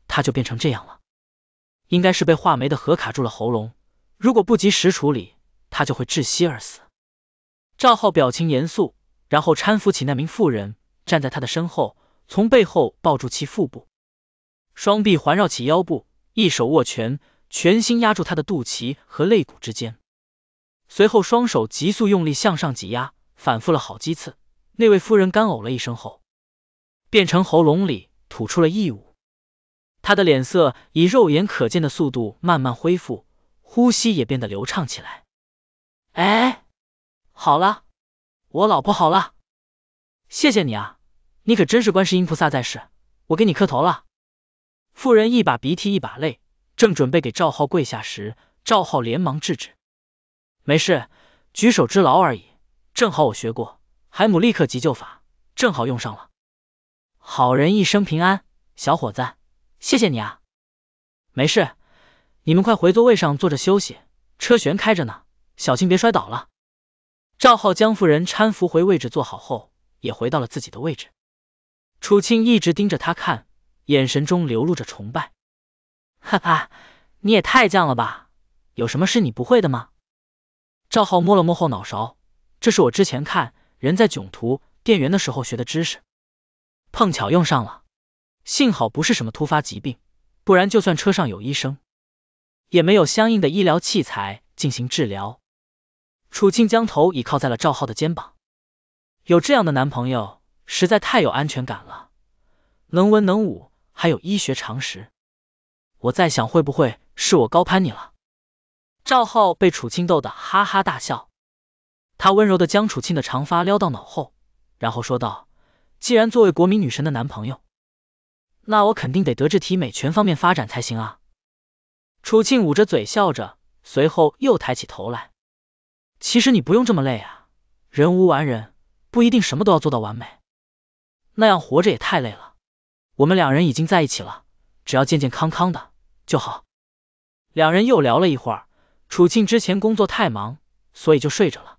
她就变成这样了，应该是被话梅的核卡住了喉咙。如果不及时处理，她就会窒息而死。赵浩表情严肃，然后搀扶起那名妇人，站在她的身后，从背后抱住其腹部。双臂环绕起腰部，一手握拳，拳心压住他的肚脐和肋骨之间，随后双手急速用力向上挤压，反复了好几次。那位夫人干呕了一声后，变成喉咙里吐出了异物。他的脸色以肉眼可见的速度慢慢恢复，呼吸也变得流畅起来。哎，好了，我老婆好了，谢谢你啊，你可真是观世音菩萨在世，我给你磕头了。妇人一把鼻涕一把泪，正准备给赵浩跪下时，赵浩连忙制止：“没事，举手之劳而已，正好我学过海姆立克急救法，正好用上了。好人一生平安，小伙子，谢谢你啊，没事，你们快回座位上坐着休息，车悬开着呢，小心别摔倒了。”赵浩将妇人搀扶回位置坐好后，也回到了自己的位置。楚庆一直盯着他看。眼神中流露着崇拜，哈哈，你也太犟了吧？有什么是你不会的吗？赵浩摸了摸后脑勺，这是我之前看《人在囧途》店员的时候学的知识，碰巧用上了。幸好不是什么突发疾病，不然就算车上有医生，也没有相应的医疗器材进行治疗。楚庆将头倚靠在了赵浩的肩膀，有这样的男朋友实在太有安全感了，能文能武。还有医学常识，我在想会不会是我高攀你了？赵浩被楚庆逗得哈哈大笑，他温柔的将楚庆的长发撩到脑后，然后说道：“既然作为国民女神的男朋友，那我肯定得德智体美全方面发展才行。”啊。”楚庆捂着嘴笑着，随后又抬起头来：“其实你不用这么累啊，人无完人，不一定什么都要做到完美，那样活着也太累了。”我们两人已经在一起了，只要健健康康的就好。两人又聊了一会儿，楚庆之前工作太忙，所以就睡着了。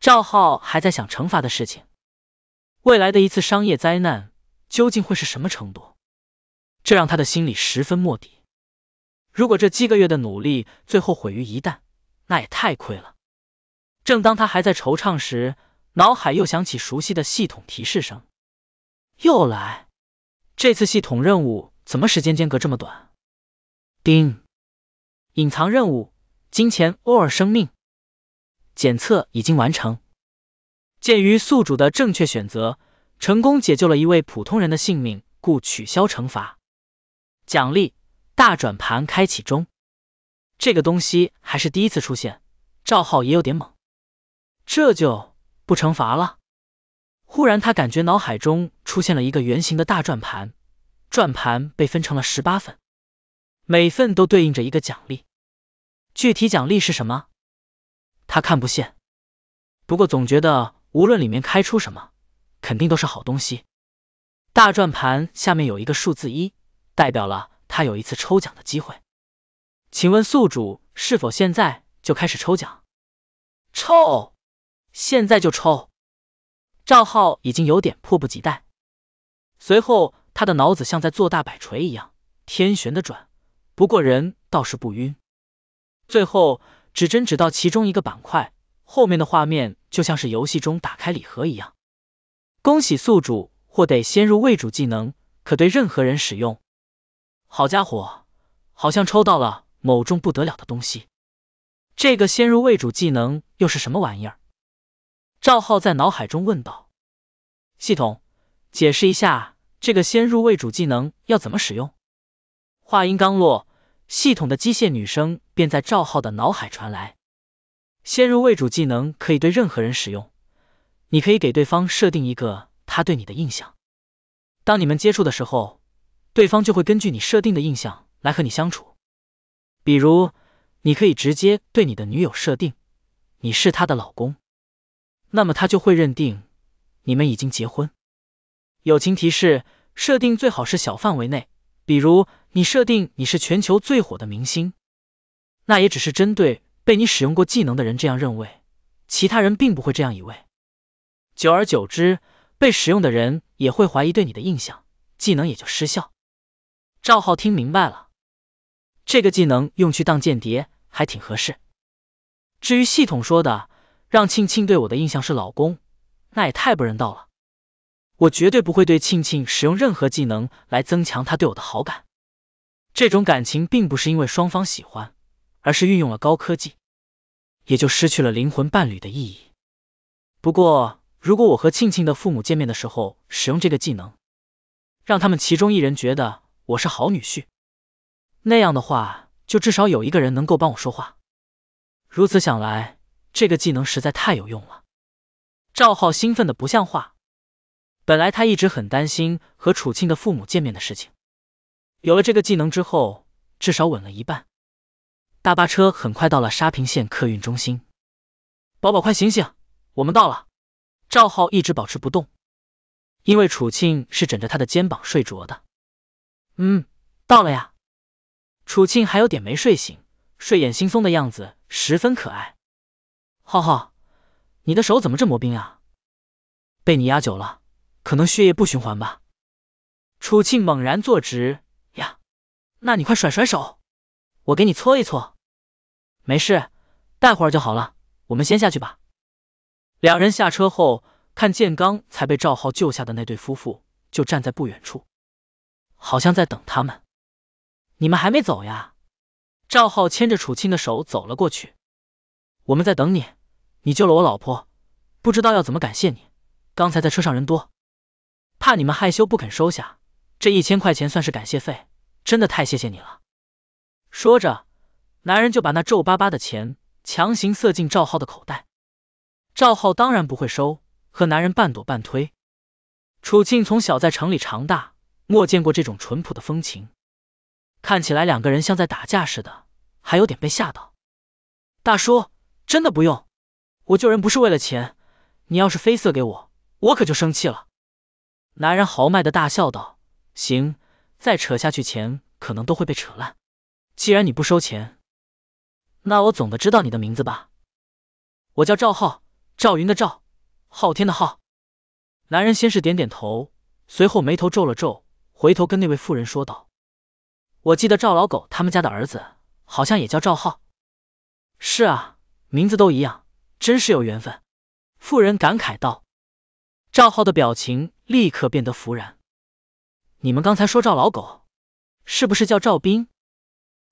赵浩还在想惩罚的事情，未来的一次商业灾难究竟会是什么程度？这让他的心里十分莫底。如果这几个月的努力最后毁于一旦，那也太亏了。正当他还在惆怅时，脑海又响起熟悉的系统提示声，又来。这次系统任务怎么时间间隔这么短？丁，隐藏任务，金钱 or 生命，检测已经完成。鉴于宿主的正确选择，成功解救了一位普通人的性命，故取消惩罚。奖励大转盘开启中，这个东西还是第一次出现。账号也有点猛，这就不惩罚了。忽然，他感觉脑海中出现了一个圆形的大转盘，转盘被分成了十八份，每份都对应着一个奖励。具体奖励是什么，他看不见，不过总觉得无论里面开出什么，肯定都是好东西。大转盘下面有一个数字一，代表了他有一次抽奖的机会。请问宿主是否现在就开始抽奖？抽！现在就抽！赵浩已经有点迫不及待，随后他的脑子像在做大摆锤一样天旋的转，不过人倒是不晕。最后指针指到其中一个板块，后面的画面就像是游戏中打开礼盒一样，恭喜宿主获得先入为主技能，可对任何人使用。好家伙，好像抽到了某种不得了的东西，这个先入为主技能又是什么玩意儿？赵浩在脑海中问道：“系统，解释一下这个先入为主技能要怎么使用？”话音刚落，系统的机械女声便在赵浩的脑海传来：“先入为主技能可以对任何人使用，你可以给对方设定一个他对你的印象。当你们接触的时候，对方就会根据你设定的印象来和你相处。比如，你可以直接对你的女友设定，你是她的老公。”那么他就会认定你们已经结婚。友情提示：设定最好是小范围内，比如你设定你是全球最火的明星，那也只是针对被你使用过技能的人这样认为，其他人并不会这样以为。久而久之，被使用的人也会怀疑对你的印象，技能也就失效。赵浩听明白了，这个技能用去当间谍还挺合适。至于系统说的。让庆庆对我的印象是老公，那也太不人道了。我绝对不会对庆庆使用任何技能来增强他对我的好感。这种感情并不是因为双方喜欢，而是运用了高科技，也就失去了灵魂伴侣的意义。不过，如果我和庆庆的父母见面的时候使用这个技能，让他们其中一人觉得我是好女婿，那样的话，就至少有一个人能够帮我说话。如此想来。这个技能实在太有用了，赵浩兴奋的不像话。本来他一直很担心和楚庆的父母见面的事情，有了这个技能之后，至少稳了一半。大巴车很快到了沙坪县客运中心，宝宝快醒醒，我们到了。赵浩一直保持不动，因为楚庆是枕着他的肩膀睡着的。嗯，到了呀。楚庆还有点没睡醒，睡眼惺忪的样子十分可爱。浩浩，你的手怎么这么冰啊？被你压久了，可能血液不循环吧。楚庆猛然坐直，呀，那你快甩甩手，我给你搓一搓。没事，待会儿就好了。我们先下去吧。两人下车后，看见刚才被赵浩救下的那对夫妇就站在不远处，好像在等他们。你们还没走呀？赵浩牵着楚庆的手走了过去，我们在等你。你救了我老婆，不知道要怎么感谢你。刚才在车上人多，怕你们害羞不肯收下，这一千块钱算是感谢费，真的太谢谢你了。说着，男人就把那皱巴巴的钱强行塞进赵浩的口袋。赵浩当然不会收，和男人半躲半推。楚庆从小在城里长大，没见过这种淳朴的风情，看起来两个人像在打架似的，还有点被吓到。大叔，真的不用。我救人不是为了钱，你要是非色给我，我可就生气了。男人豪迈的大笑道：“行，再扯下去钱可能都会被扯烂。既然你不收钱，那我总得知道你的名字吧？我叫赵浩，赵云的赵，昊天的浩。”男人先是点点头，随后眉头皱了皱，回头跟那位妇人说道：“我记得赵老狗他们家的儿子好像也叫赵浩，是啊，名字都一样。”真是有缘分，妇人感慨道。赵浩的表情立刻变得服然。你们刚才说赵老狗是不是叫赵斌？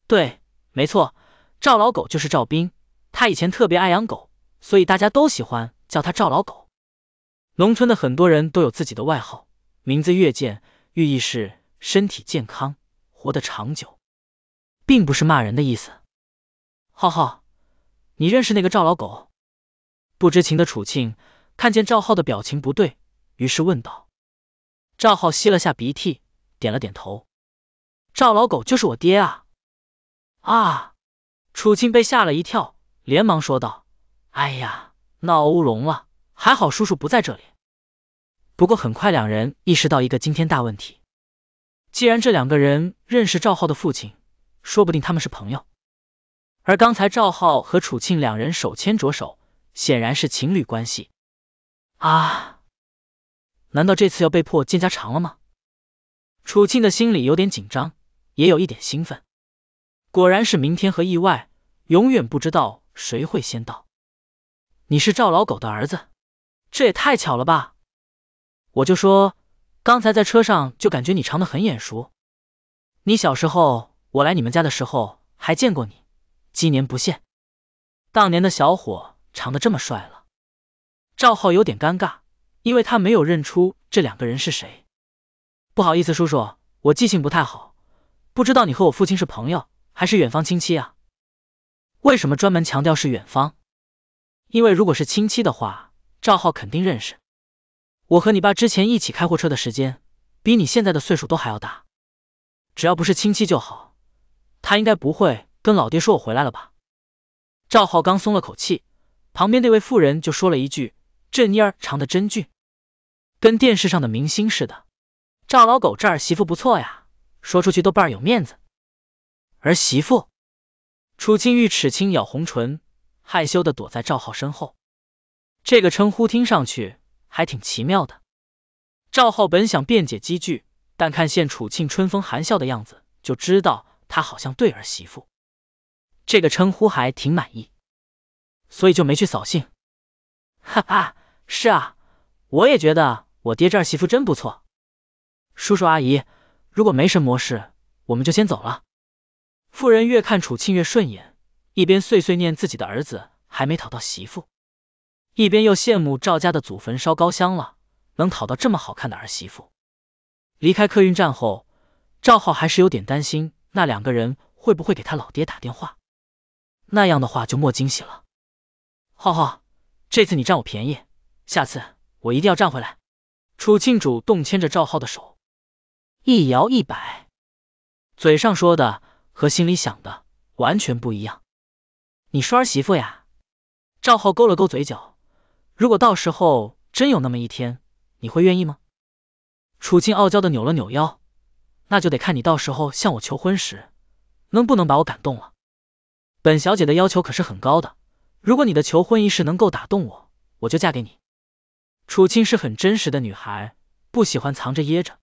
对，没错，赵老狗就是赵斌。他以前特别爱养狗，所以大家都喜欢叫他赵老狗。农村的很多人都有自己的外号，名字越贱，寓意是身体健康，活得长久，并不是骂人的意思。浩浩，你认识那个赵老狗？不知情的楚庆看见赵浩的表情不对，于是问道：“赵浩吸了下鼻涕，点了点头。赵老狗就是我爹啊！”啊！楚庆被吓了一跳，连忙说道：“哎呀，闹乌龙了，还好叔叔不在这里。”不过很快两人意识到一个惊天大问题：既然这两个人认识赵浩的父亲，说不定他们是朋友。而刚才赵浩和楚庆两人手牵着手。显然是情侣关系，啊，难道这次要被迫见家长了吗？楚庆的心里有点紧张，也有一点兴奋。果然是明天和意外，永远不知道谁会先到。你是赵老狗的儿子，这也太巧了吧！我就说，刚才在车上就感觉你长得很眼熟。你小时候，我来你们家的时候还见过你，几年不见，当年的小伙。长得这么帅了，赵浩有点尴尬，因为他没有认出这两个人是谁。不好意思，叔叔，我记性不太好，不知道你和我父亲是朋友还是远方亲戚啊？为什么专门强调是远方？因为如果是亲戚的话，赵浩肯定认识。我和你爸之前一起开货车的时间，比你现在的岁数都还要大。只要不是亲戚就好，他应该不会跟老爹说我回来了吧？赵浩刚松了口气。旁边那位妇人就说了一句：“这妮儿长得真俊，跟电视上的明星似的。赵老狗这儿媳妇不错呀，说出去都倍儿有面子。”儿媳妇，楚青玉齿轻咬红唇，害羞的躲在赵浩身后。这个称呼听上去还挺奇妙的。赵浩本想辩解几句，但看现楚庆春风含笑的样子，就知道他好像对儿媳妇这个称呼还挺满意。所以就没去扫兴，哈哈，是啊，我也觉得我爹这儿媳妇真不错。叔叔阿姨，如果没什么事，我们就先走了。妇人越看楚庆越顺眼，一边碎碎念自己的儿子还没讨到媳妇，一边又羡慕赵家的祖坟烧高香了，能讨到这么好看的儿媳妇。离开客运站后，赵浩还是有点担心那两个人会不会给他老爹打电话，那样的话就莫惊喜了。浩浩，这次你占我便宜，下次我一定要占回来。楚庆主动牵着赵浩的手，一摇一摆，嘴上说的和心里想的完全不一样。你说儿媳妇呀？赵浩勾了勾嘴角，如果到时候真有那么一天，你会愿意吗？楚庆傲娇的扭了扭腰，那就得看你到时候向我求婚时，能不能把我感动了。本小姐的要求可是很高的。如果你的求婚仪式能够打动我，我就嫁给你。楚青是很真实的女孩，不喜欢藏着掖着，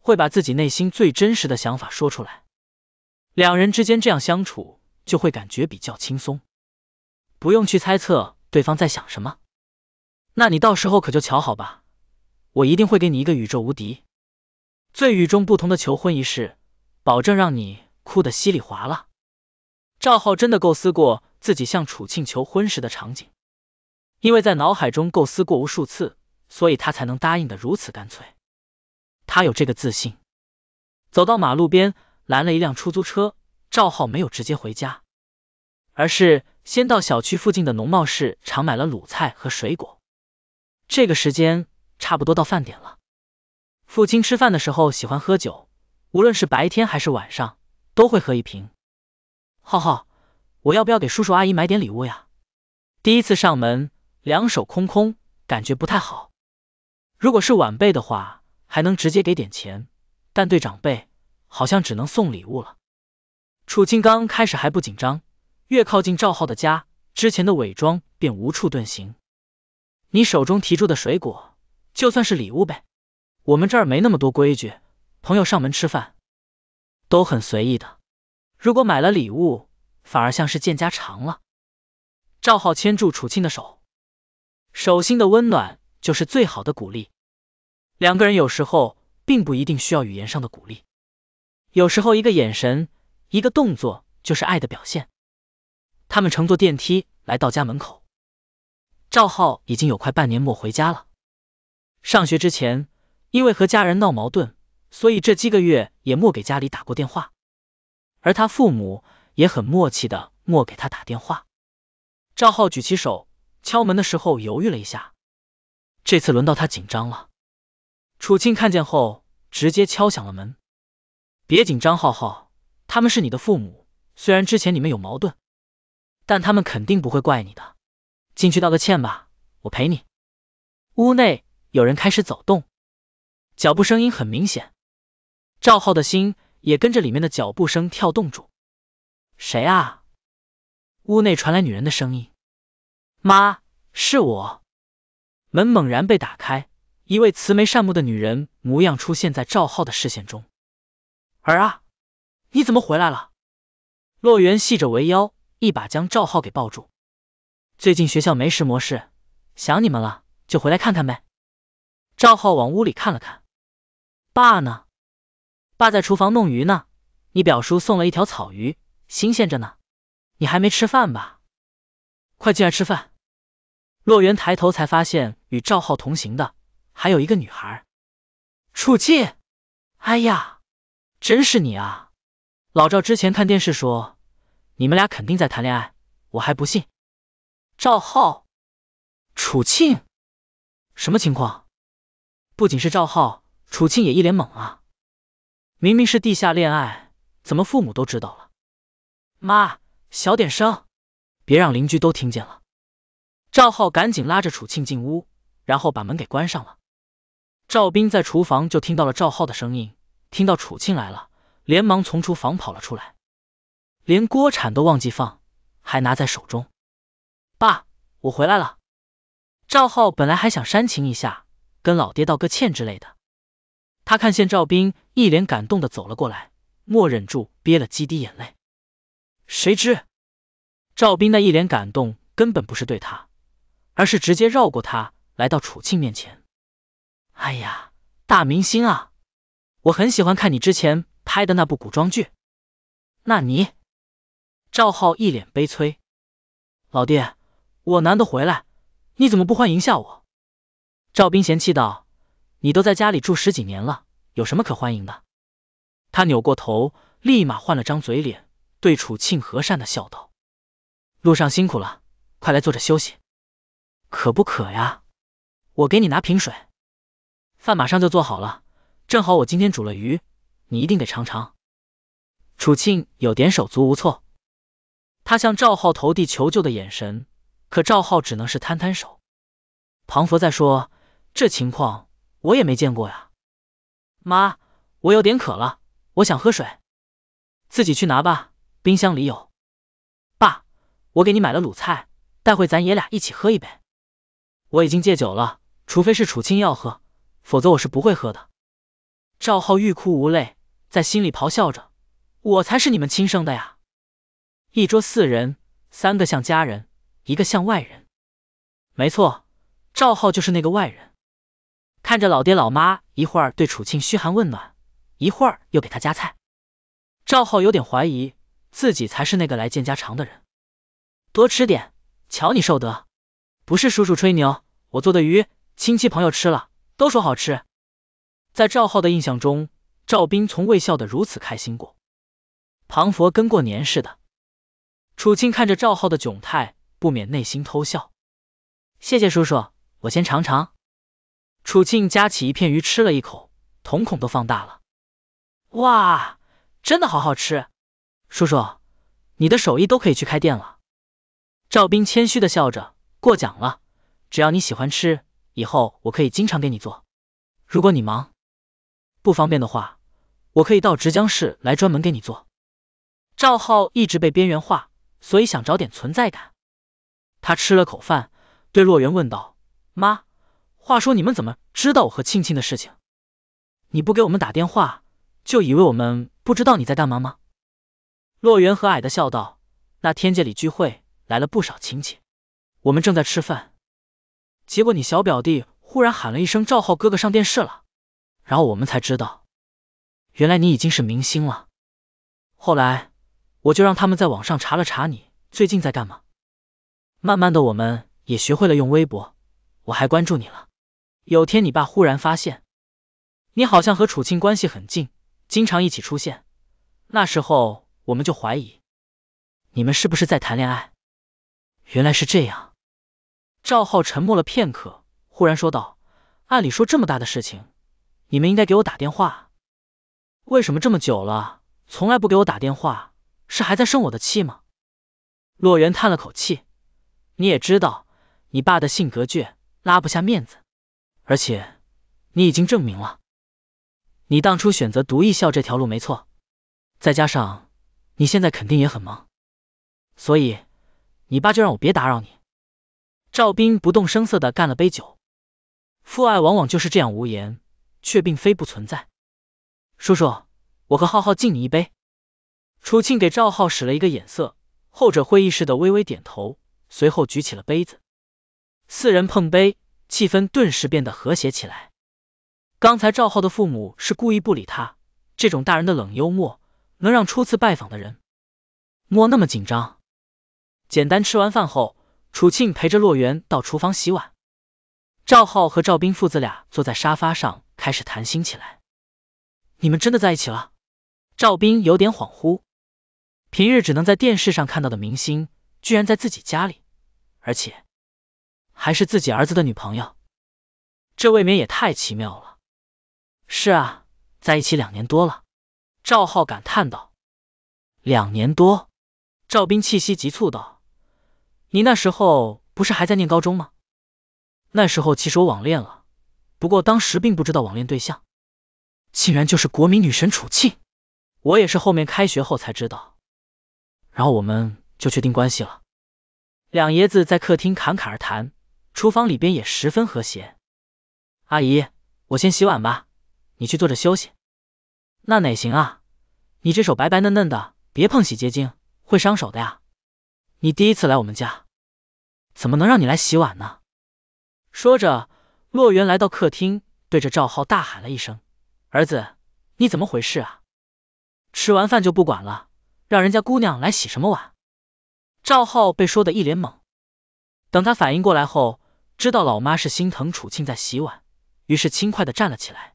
会把自己内心最真实的想法说出来。两人之间这样相处，就会感觉比较轻松，不用去猜测对方在想什么。那你到时候可就瞧好吧，我一定会给你一个宇宙无敌、最与众不同的求婚仪式，保证让你哭得稀里哗啦。赵浩真的构思过自己向楚庆求婚时的场景，因为在脑海中构思过无数次，所以他才能答应的如此干脆。他有这个自信。走到马路边，拦了一辆出租车。赵浩没有直接回家，而是先到小区附近的农贸市场买了卤菜和水果。这个时间差不多到饭点了。父亲吃饭的时候喜欢喝酒，无论是白天还是晚上，都会喝一瓶。浩浩，我要不要给叔叔阿姨买点礼物呀？第一次上门，两手空空，感觉不太好。如果是晚辈的话，还能直接给点钱，但对长辈，好像只能送礼物了。楚青刚开始还不紧张，越靠近赵浩的家，之前的伪装便无处遁形。你手中提出的水果，就算是礼物呗。我们这儿没那么多规矩，朋友上门吃饭，都很随意的。如果买了礼物，反而像是见家长了。赵浩牵住楚庆的手，手心的温暖就是最好的鼓励。两个人有时候并不一定需要语言上的鼓励，有时候一个眼神、一个动作就是爱的表现。他们乘坐电梯来到家门口。赵浩已经有快半年没回家了。上学之前，因为和家人闹矛盾，所以这几个月也没给家里打过电话。而他父母也很默契的没给他打电话。赵浩举起手敲门的时候犹豫了一下，这次轮到他紧张了。楚庆看见后直接敲响了门。别紧张，浩浩，他们是你的父母，虽然之前你们有矛盾，但他们肯定不会怪你的。进去道个歉吧，我陪你。屋内有人开始走动，脚步声音很明显。赵浩的心。也跟着里面的脚步声跳动住。谁啊？屋内传来女人的声音。妈，是我。门猛然被打开，一位慈眉善目的女人模样出现在赵浩的视线中。儿，啊，你怎么回来了？洛源细着围腰，一把将赵浩给抱住。最近学校没事没事，想你们了，就回来看看呗。赵浩往屋里看了看，爸呢？爸在厨房弄鱼呢，你表叔送了一条草鱼，新鲜着呢。你还没吃饭吧？快进来吃饭。洛元抬头才发现，与赵浩同行的还有一个女孩，楚庆。哎呀，真是你啊！老赵之前看电视说，你们俩肯定在谈恋爱，我还不信。赵浩，楚庆，什么情况？不仅是赵浩，楚庆也一脸懵啊。明明是地下恋爱，怎么父母都知道了？妈，小点声，别让邻居都听见了。赵浩赶紧拉着楚庆进屋，然后把门给关上了。赵斌在厨房就听到了赵浩的声音，听到楚庆来了，连忙从厨房跑了出来，连锅铲都忘记放，还拿在手中。爸，我回来了。赵浩本来还想煽情一下，跟老爹道个歉之类的。他看见赵斌一脸感动的走了过来，莫忍住憋了几滴眼泪。谁知赵斌那一脸感动根本不是对他，而是直接绕过他来到楚庆面前。哎呀，大明星，啊，我很喜欢看你之前拍的那部古装剧。那你，赵浩一脸悲催，老弟，我难得回来，你怎么不欢迎下我？赵斌嫌弃道。你都在家里住十几年了，有什么可欢迎的？他扭过头，立马换了张嘴脸，对楚庆和善的笑道：“路上辛苦了，快来坐着休息。渴不渴呀？我给你拿瓶水。饭马上就做好了，正好我今天煮了鱼，你一定得尝尝。”楚庆有点手足无措，他向赵浩投递求救的眼神，可赵浩只能是摊摊手。庞佛在说：“这情况。”我也没见过呀，妈，我有点渴了，我想喝水，自己去拿吧，冰箱里有。爸，我给你买了卤菜，待会咱爷俩一起喝一杯。我已经戒酒了，除非是楚青要喝，否则我是不会喝的。赵浩欲哭无泪，在心里咆哮着，我才是你们亲生的呀！一桌四人，三个像家人，一个像外人。没错，赵浩就是那个外人。看着老爹老妈一会儿对楚庆嘘寒问暖，一会儿又给他夹菜，赵浩有点怀疑自己才是那个来见家长的人。多吃点，瞧你瘦的，不是叔叔吹牛，我做的鱼，亲戚朋友吃了都说好吃。在赵浩的印象中，赵斌从未笑得如此开心过，庞佛跟过年似的。楚庆看着赵浩的窘态，不免内心偷笑。谢谢叔叔，我先尝尝。楚庆夹起一片鱼吃了一口，瞳孔都放大了。哇，真的好好吃！叔叔，你的手艺都可以去开店了。赵斌谦虚的笑着，过奖了。只要你喜欢吃，以后我可以经常给你做。如果你忙不方便的话，我可以到直江市来专门给你做。赵浩一直被边缘化，所以想找点存在感。他吃了口饭，对洛源问道：“妈。”话说，你们怎么知道我和庆庆的事情？你不给我们打电话，就以为我们不知道你在干嘛吗？洛元和蔼的笑道：“那天界里聚会来了不少亲戚，我们正在吃饭，结果你小表弟忽然喊了一声‘赵浩哥哥上电视了’，然后我们才知道，原来你已经是明星了。后来我就让他们在网上查了查你最近在干嘛，慢慢的我们也学会了用微博，我还关注你了。”有天你爸忽然发现，你好像和楚庆关系很近，经常一起出现。那时候我们就怀疑，你们是不是在谈恋爱？原来是这样。赵浩沉默了片刻，忽然说道：“按理说这么大的事情，你们应该给我打电话，为什么这么久了从来不给我打电话？是还在生我的气吗？”洛源叹了口气：“你也知道，你爸的性格倔，拉不下面子。”而且，你已经证明了，你当初选择读艺校这条路没错。再加上你现在肯定也很忙，所以你爸就让我别打扰你。赵斌不动声色的干了杯酒，父爱往往就是这样无言，却并非不存在。叔叔，我和浩浩敬你一杯。楚庆给赵浩使了一个眼色，后者会意似的微微点头，随后举起了杯子，四人碰杯。气氛顿时变得和谐起来。刚才赵浩的父母是故意不理他，这种大人的冷幽默能让初次拜访的人莫那么紧张。简单吃完饭后，楚庆陪着洛源到厨房洗碗，赵浩和赵斌父子俩坐在沙发上开始谈心起来。你们真的在一起了？赵斌有点恍惚，平日只能在电视上看到的明星，居然在自己家里，而且……还是自己儿子的女朋友，这未免也太奇妙了。是，啊，在一起两年多了。赵浩感叹道：“两年多。”赵斌气息急促道：“你那时候不是还在念高中吗？那时候其实我网恋了，不过当时并不知道网恋对象，竟然就是国民女神楚庆。我也是后面开学后才知道，然后我们就确定关系了。”两爷子在客厅侃侃而谈。厨房里边也十分和谐。阿姨，我先洗碗吧，你去坐着休息。那哪行啊？你这手白白嫩嫩的，别碰洗洁精，会伤手的呀。你第一次来我们家，怎么能让你来洗碗呢？说着，洛源来到客厅，对着赵浩大喊了一声：“儿子，你怎么回事啊？吃完饭就不管了，让人家姑娘来洗什么碗？”赵浩被说的一脸懵。等他反应过来后，知道老妈是心疼楚庆在洗碗，于是轻快的站了起来，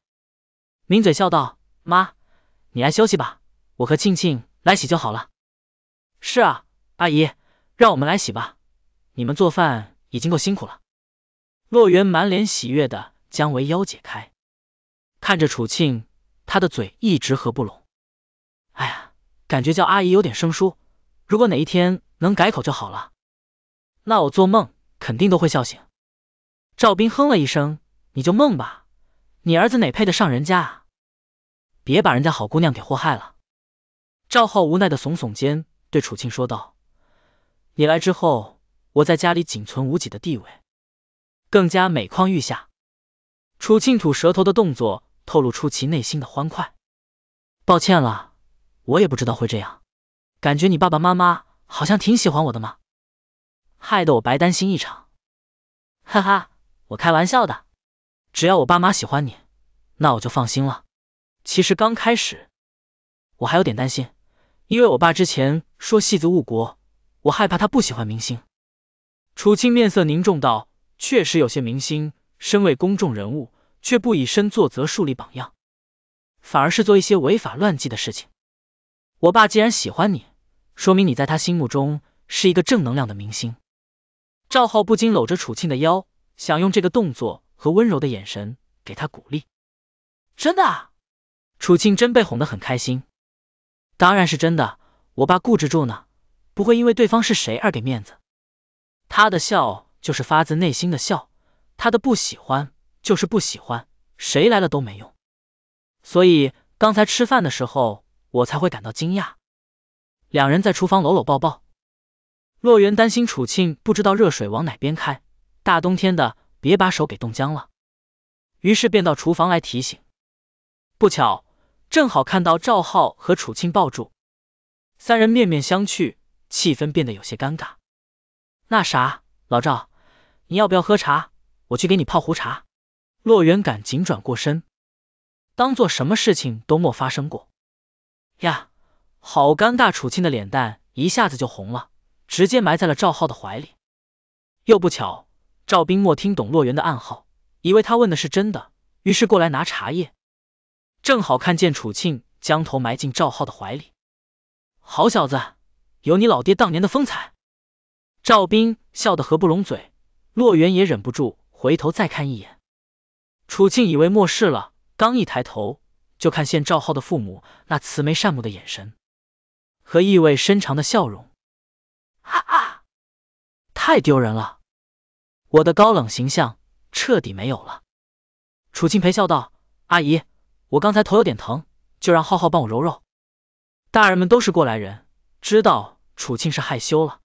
抿嘴笑道：“妈，你来休息吧，我和庆庆来洗就好了。”“是啊，阿姨，让我们来洗吧，你们做饭已经够辛苦了。”洛源满脸喜悦的将围腰解开，看着楚庆，他的嘴一直合不拢。哎呀，感觉叫阿姨有点生疏，如果哪一天能改口就好了，那我做梦肯定都会笑醒。赵斌哼了一声：“你就梦吧，你儿子哪配得上人家？啊？别把人家好姑娘给祸害了。”赵浩无奈的耸耸肩，对楚庆说道：“你来之后，我在家里仅存无几的地位，更加每况愈下。”楚庆吐舌头的动作透露出其内心的欢快。抱歉了，我也不知道会这样，感觉你爸爸妈妈好像挺喜欢我的嘛，害得我白担心一场。哈哈。我开玩笑的，只要我爸妈喜欢你，那我就放心了。其实刚开始我还有点担心，因为我爸之前说戏子误国，我害怕他不喜欢明星。楚青面色凝重道：“确实有些明星，身为公众人物，却不以身作则树立榜样，反而是做一些违法乱纪的事情。我爸既然喜欢你，说明你在他心目中是一个正能量的明星。”赵浩不禁搂着楚青的腰。想用这个动作和温柔的眼神给他鼓励，真的。楚庆真被哄得很开心，当然是真的。我爸固执住呢，不会因为对方是谁而给面子。他的笑就是发自内心的笑，他的不喜欢就是不喜欢，谁来了都没用。所以刚才吃饭的时候，我才会感到惊讶。两人在厨房搂搂抱抱，洛源担心楚庆不知道热水往哪边开。大冬天的，别把手给冻僵了。于是便到厨房来提醒，不巧正好看到赵浩和楚庆抱住，三人面面相觑，气氛变得有些尴尬。那啥，老赵，你要不要喝茶？我去给你泡壶茶。洛元赶紧转过身，当做什么事情都没发生过。呀，好尴尬！楚庆的脸蛋一下子就红了，直接埋在了赵浩的怀里。又不巧。赵冰默听懂洛源的暗号，以为他问的是真的，于是过来拿茶叶，正好看见楚庆将头埋进赵浩的怀里。好小子，有你老爹当年的风采！赵冰笑得合不拢嘴，洛源也忍不住回头再看一眼。楚庆以为末世了，刚一抬头，就看见赵浩的父母那慈眉善目的眼神和意味深长的笑容。哈哈，太丢人了！我的高冷形象彻底没有了。楚庆陪笑道：“阿姨，我刚才头有点疼，就让浩浩帮我揉揉。”大人们都是过来人，知道楚庆是害羞了。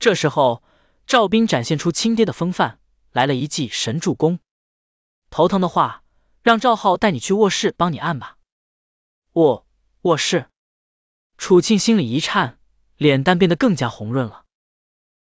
这时候，赵斌展现出亲爹的风范，来了一记神助攻。头疼的话，让赵浩带你去卧室帮你按吧。卧卧室，楚庆心里一颤，脸蛋变得更加红润了。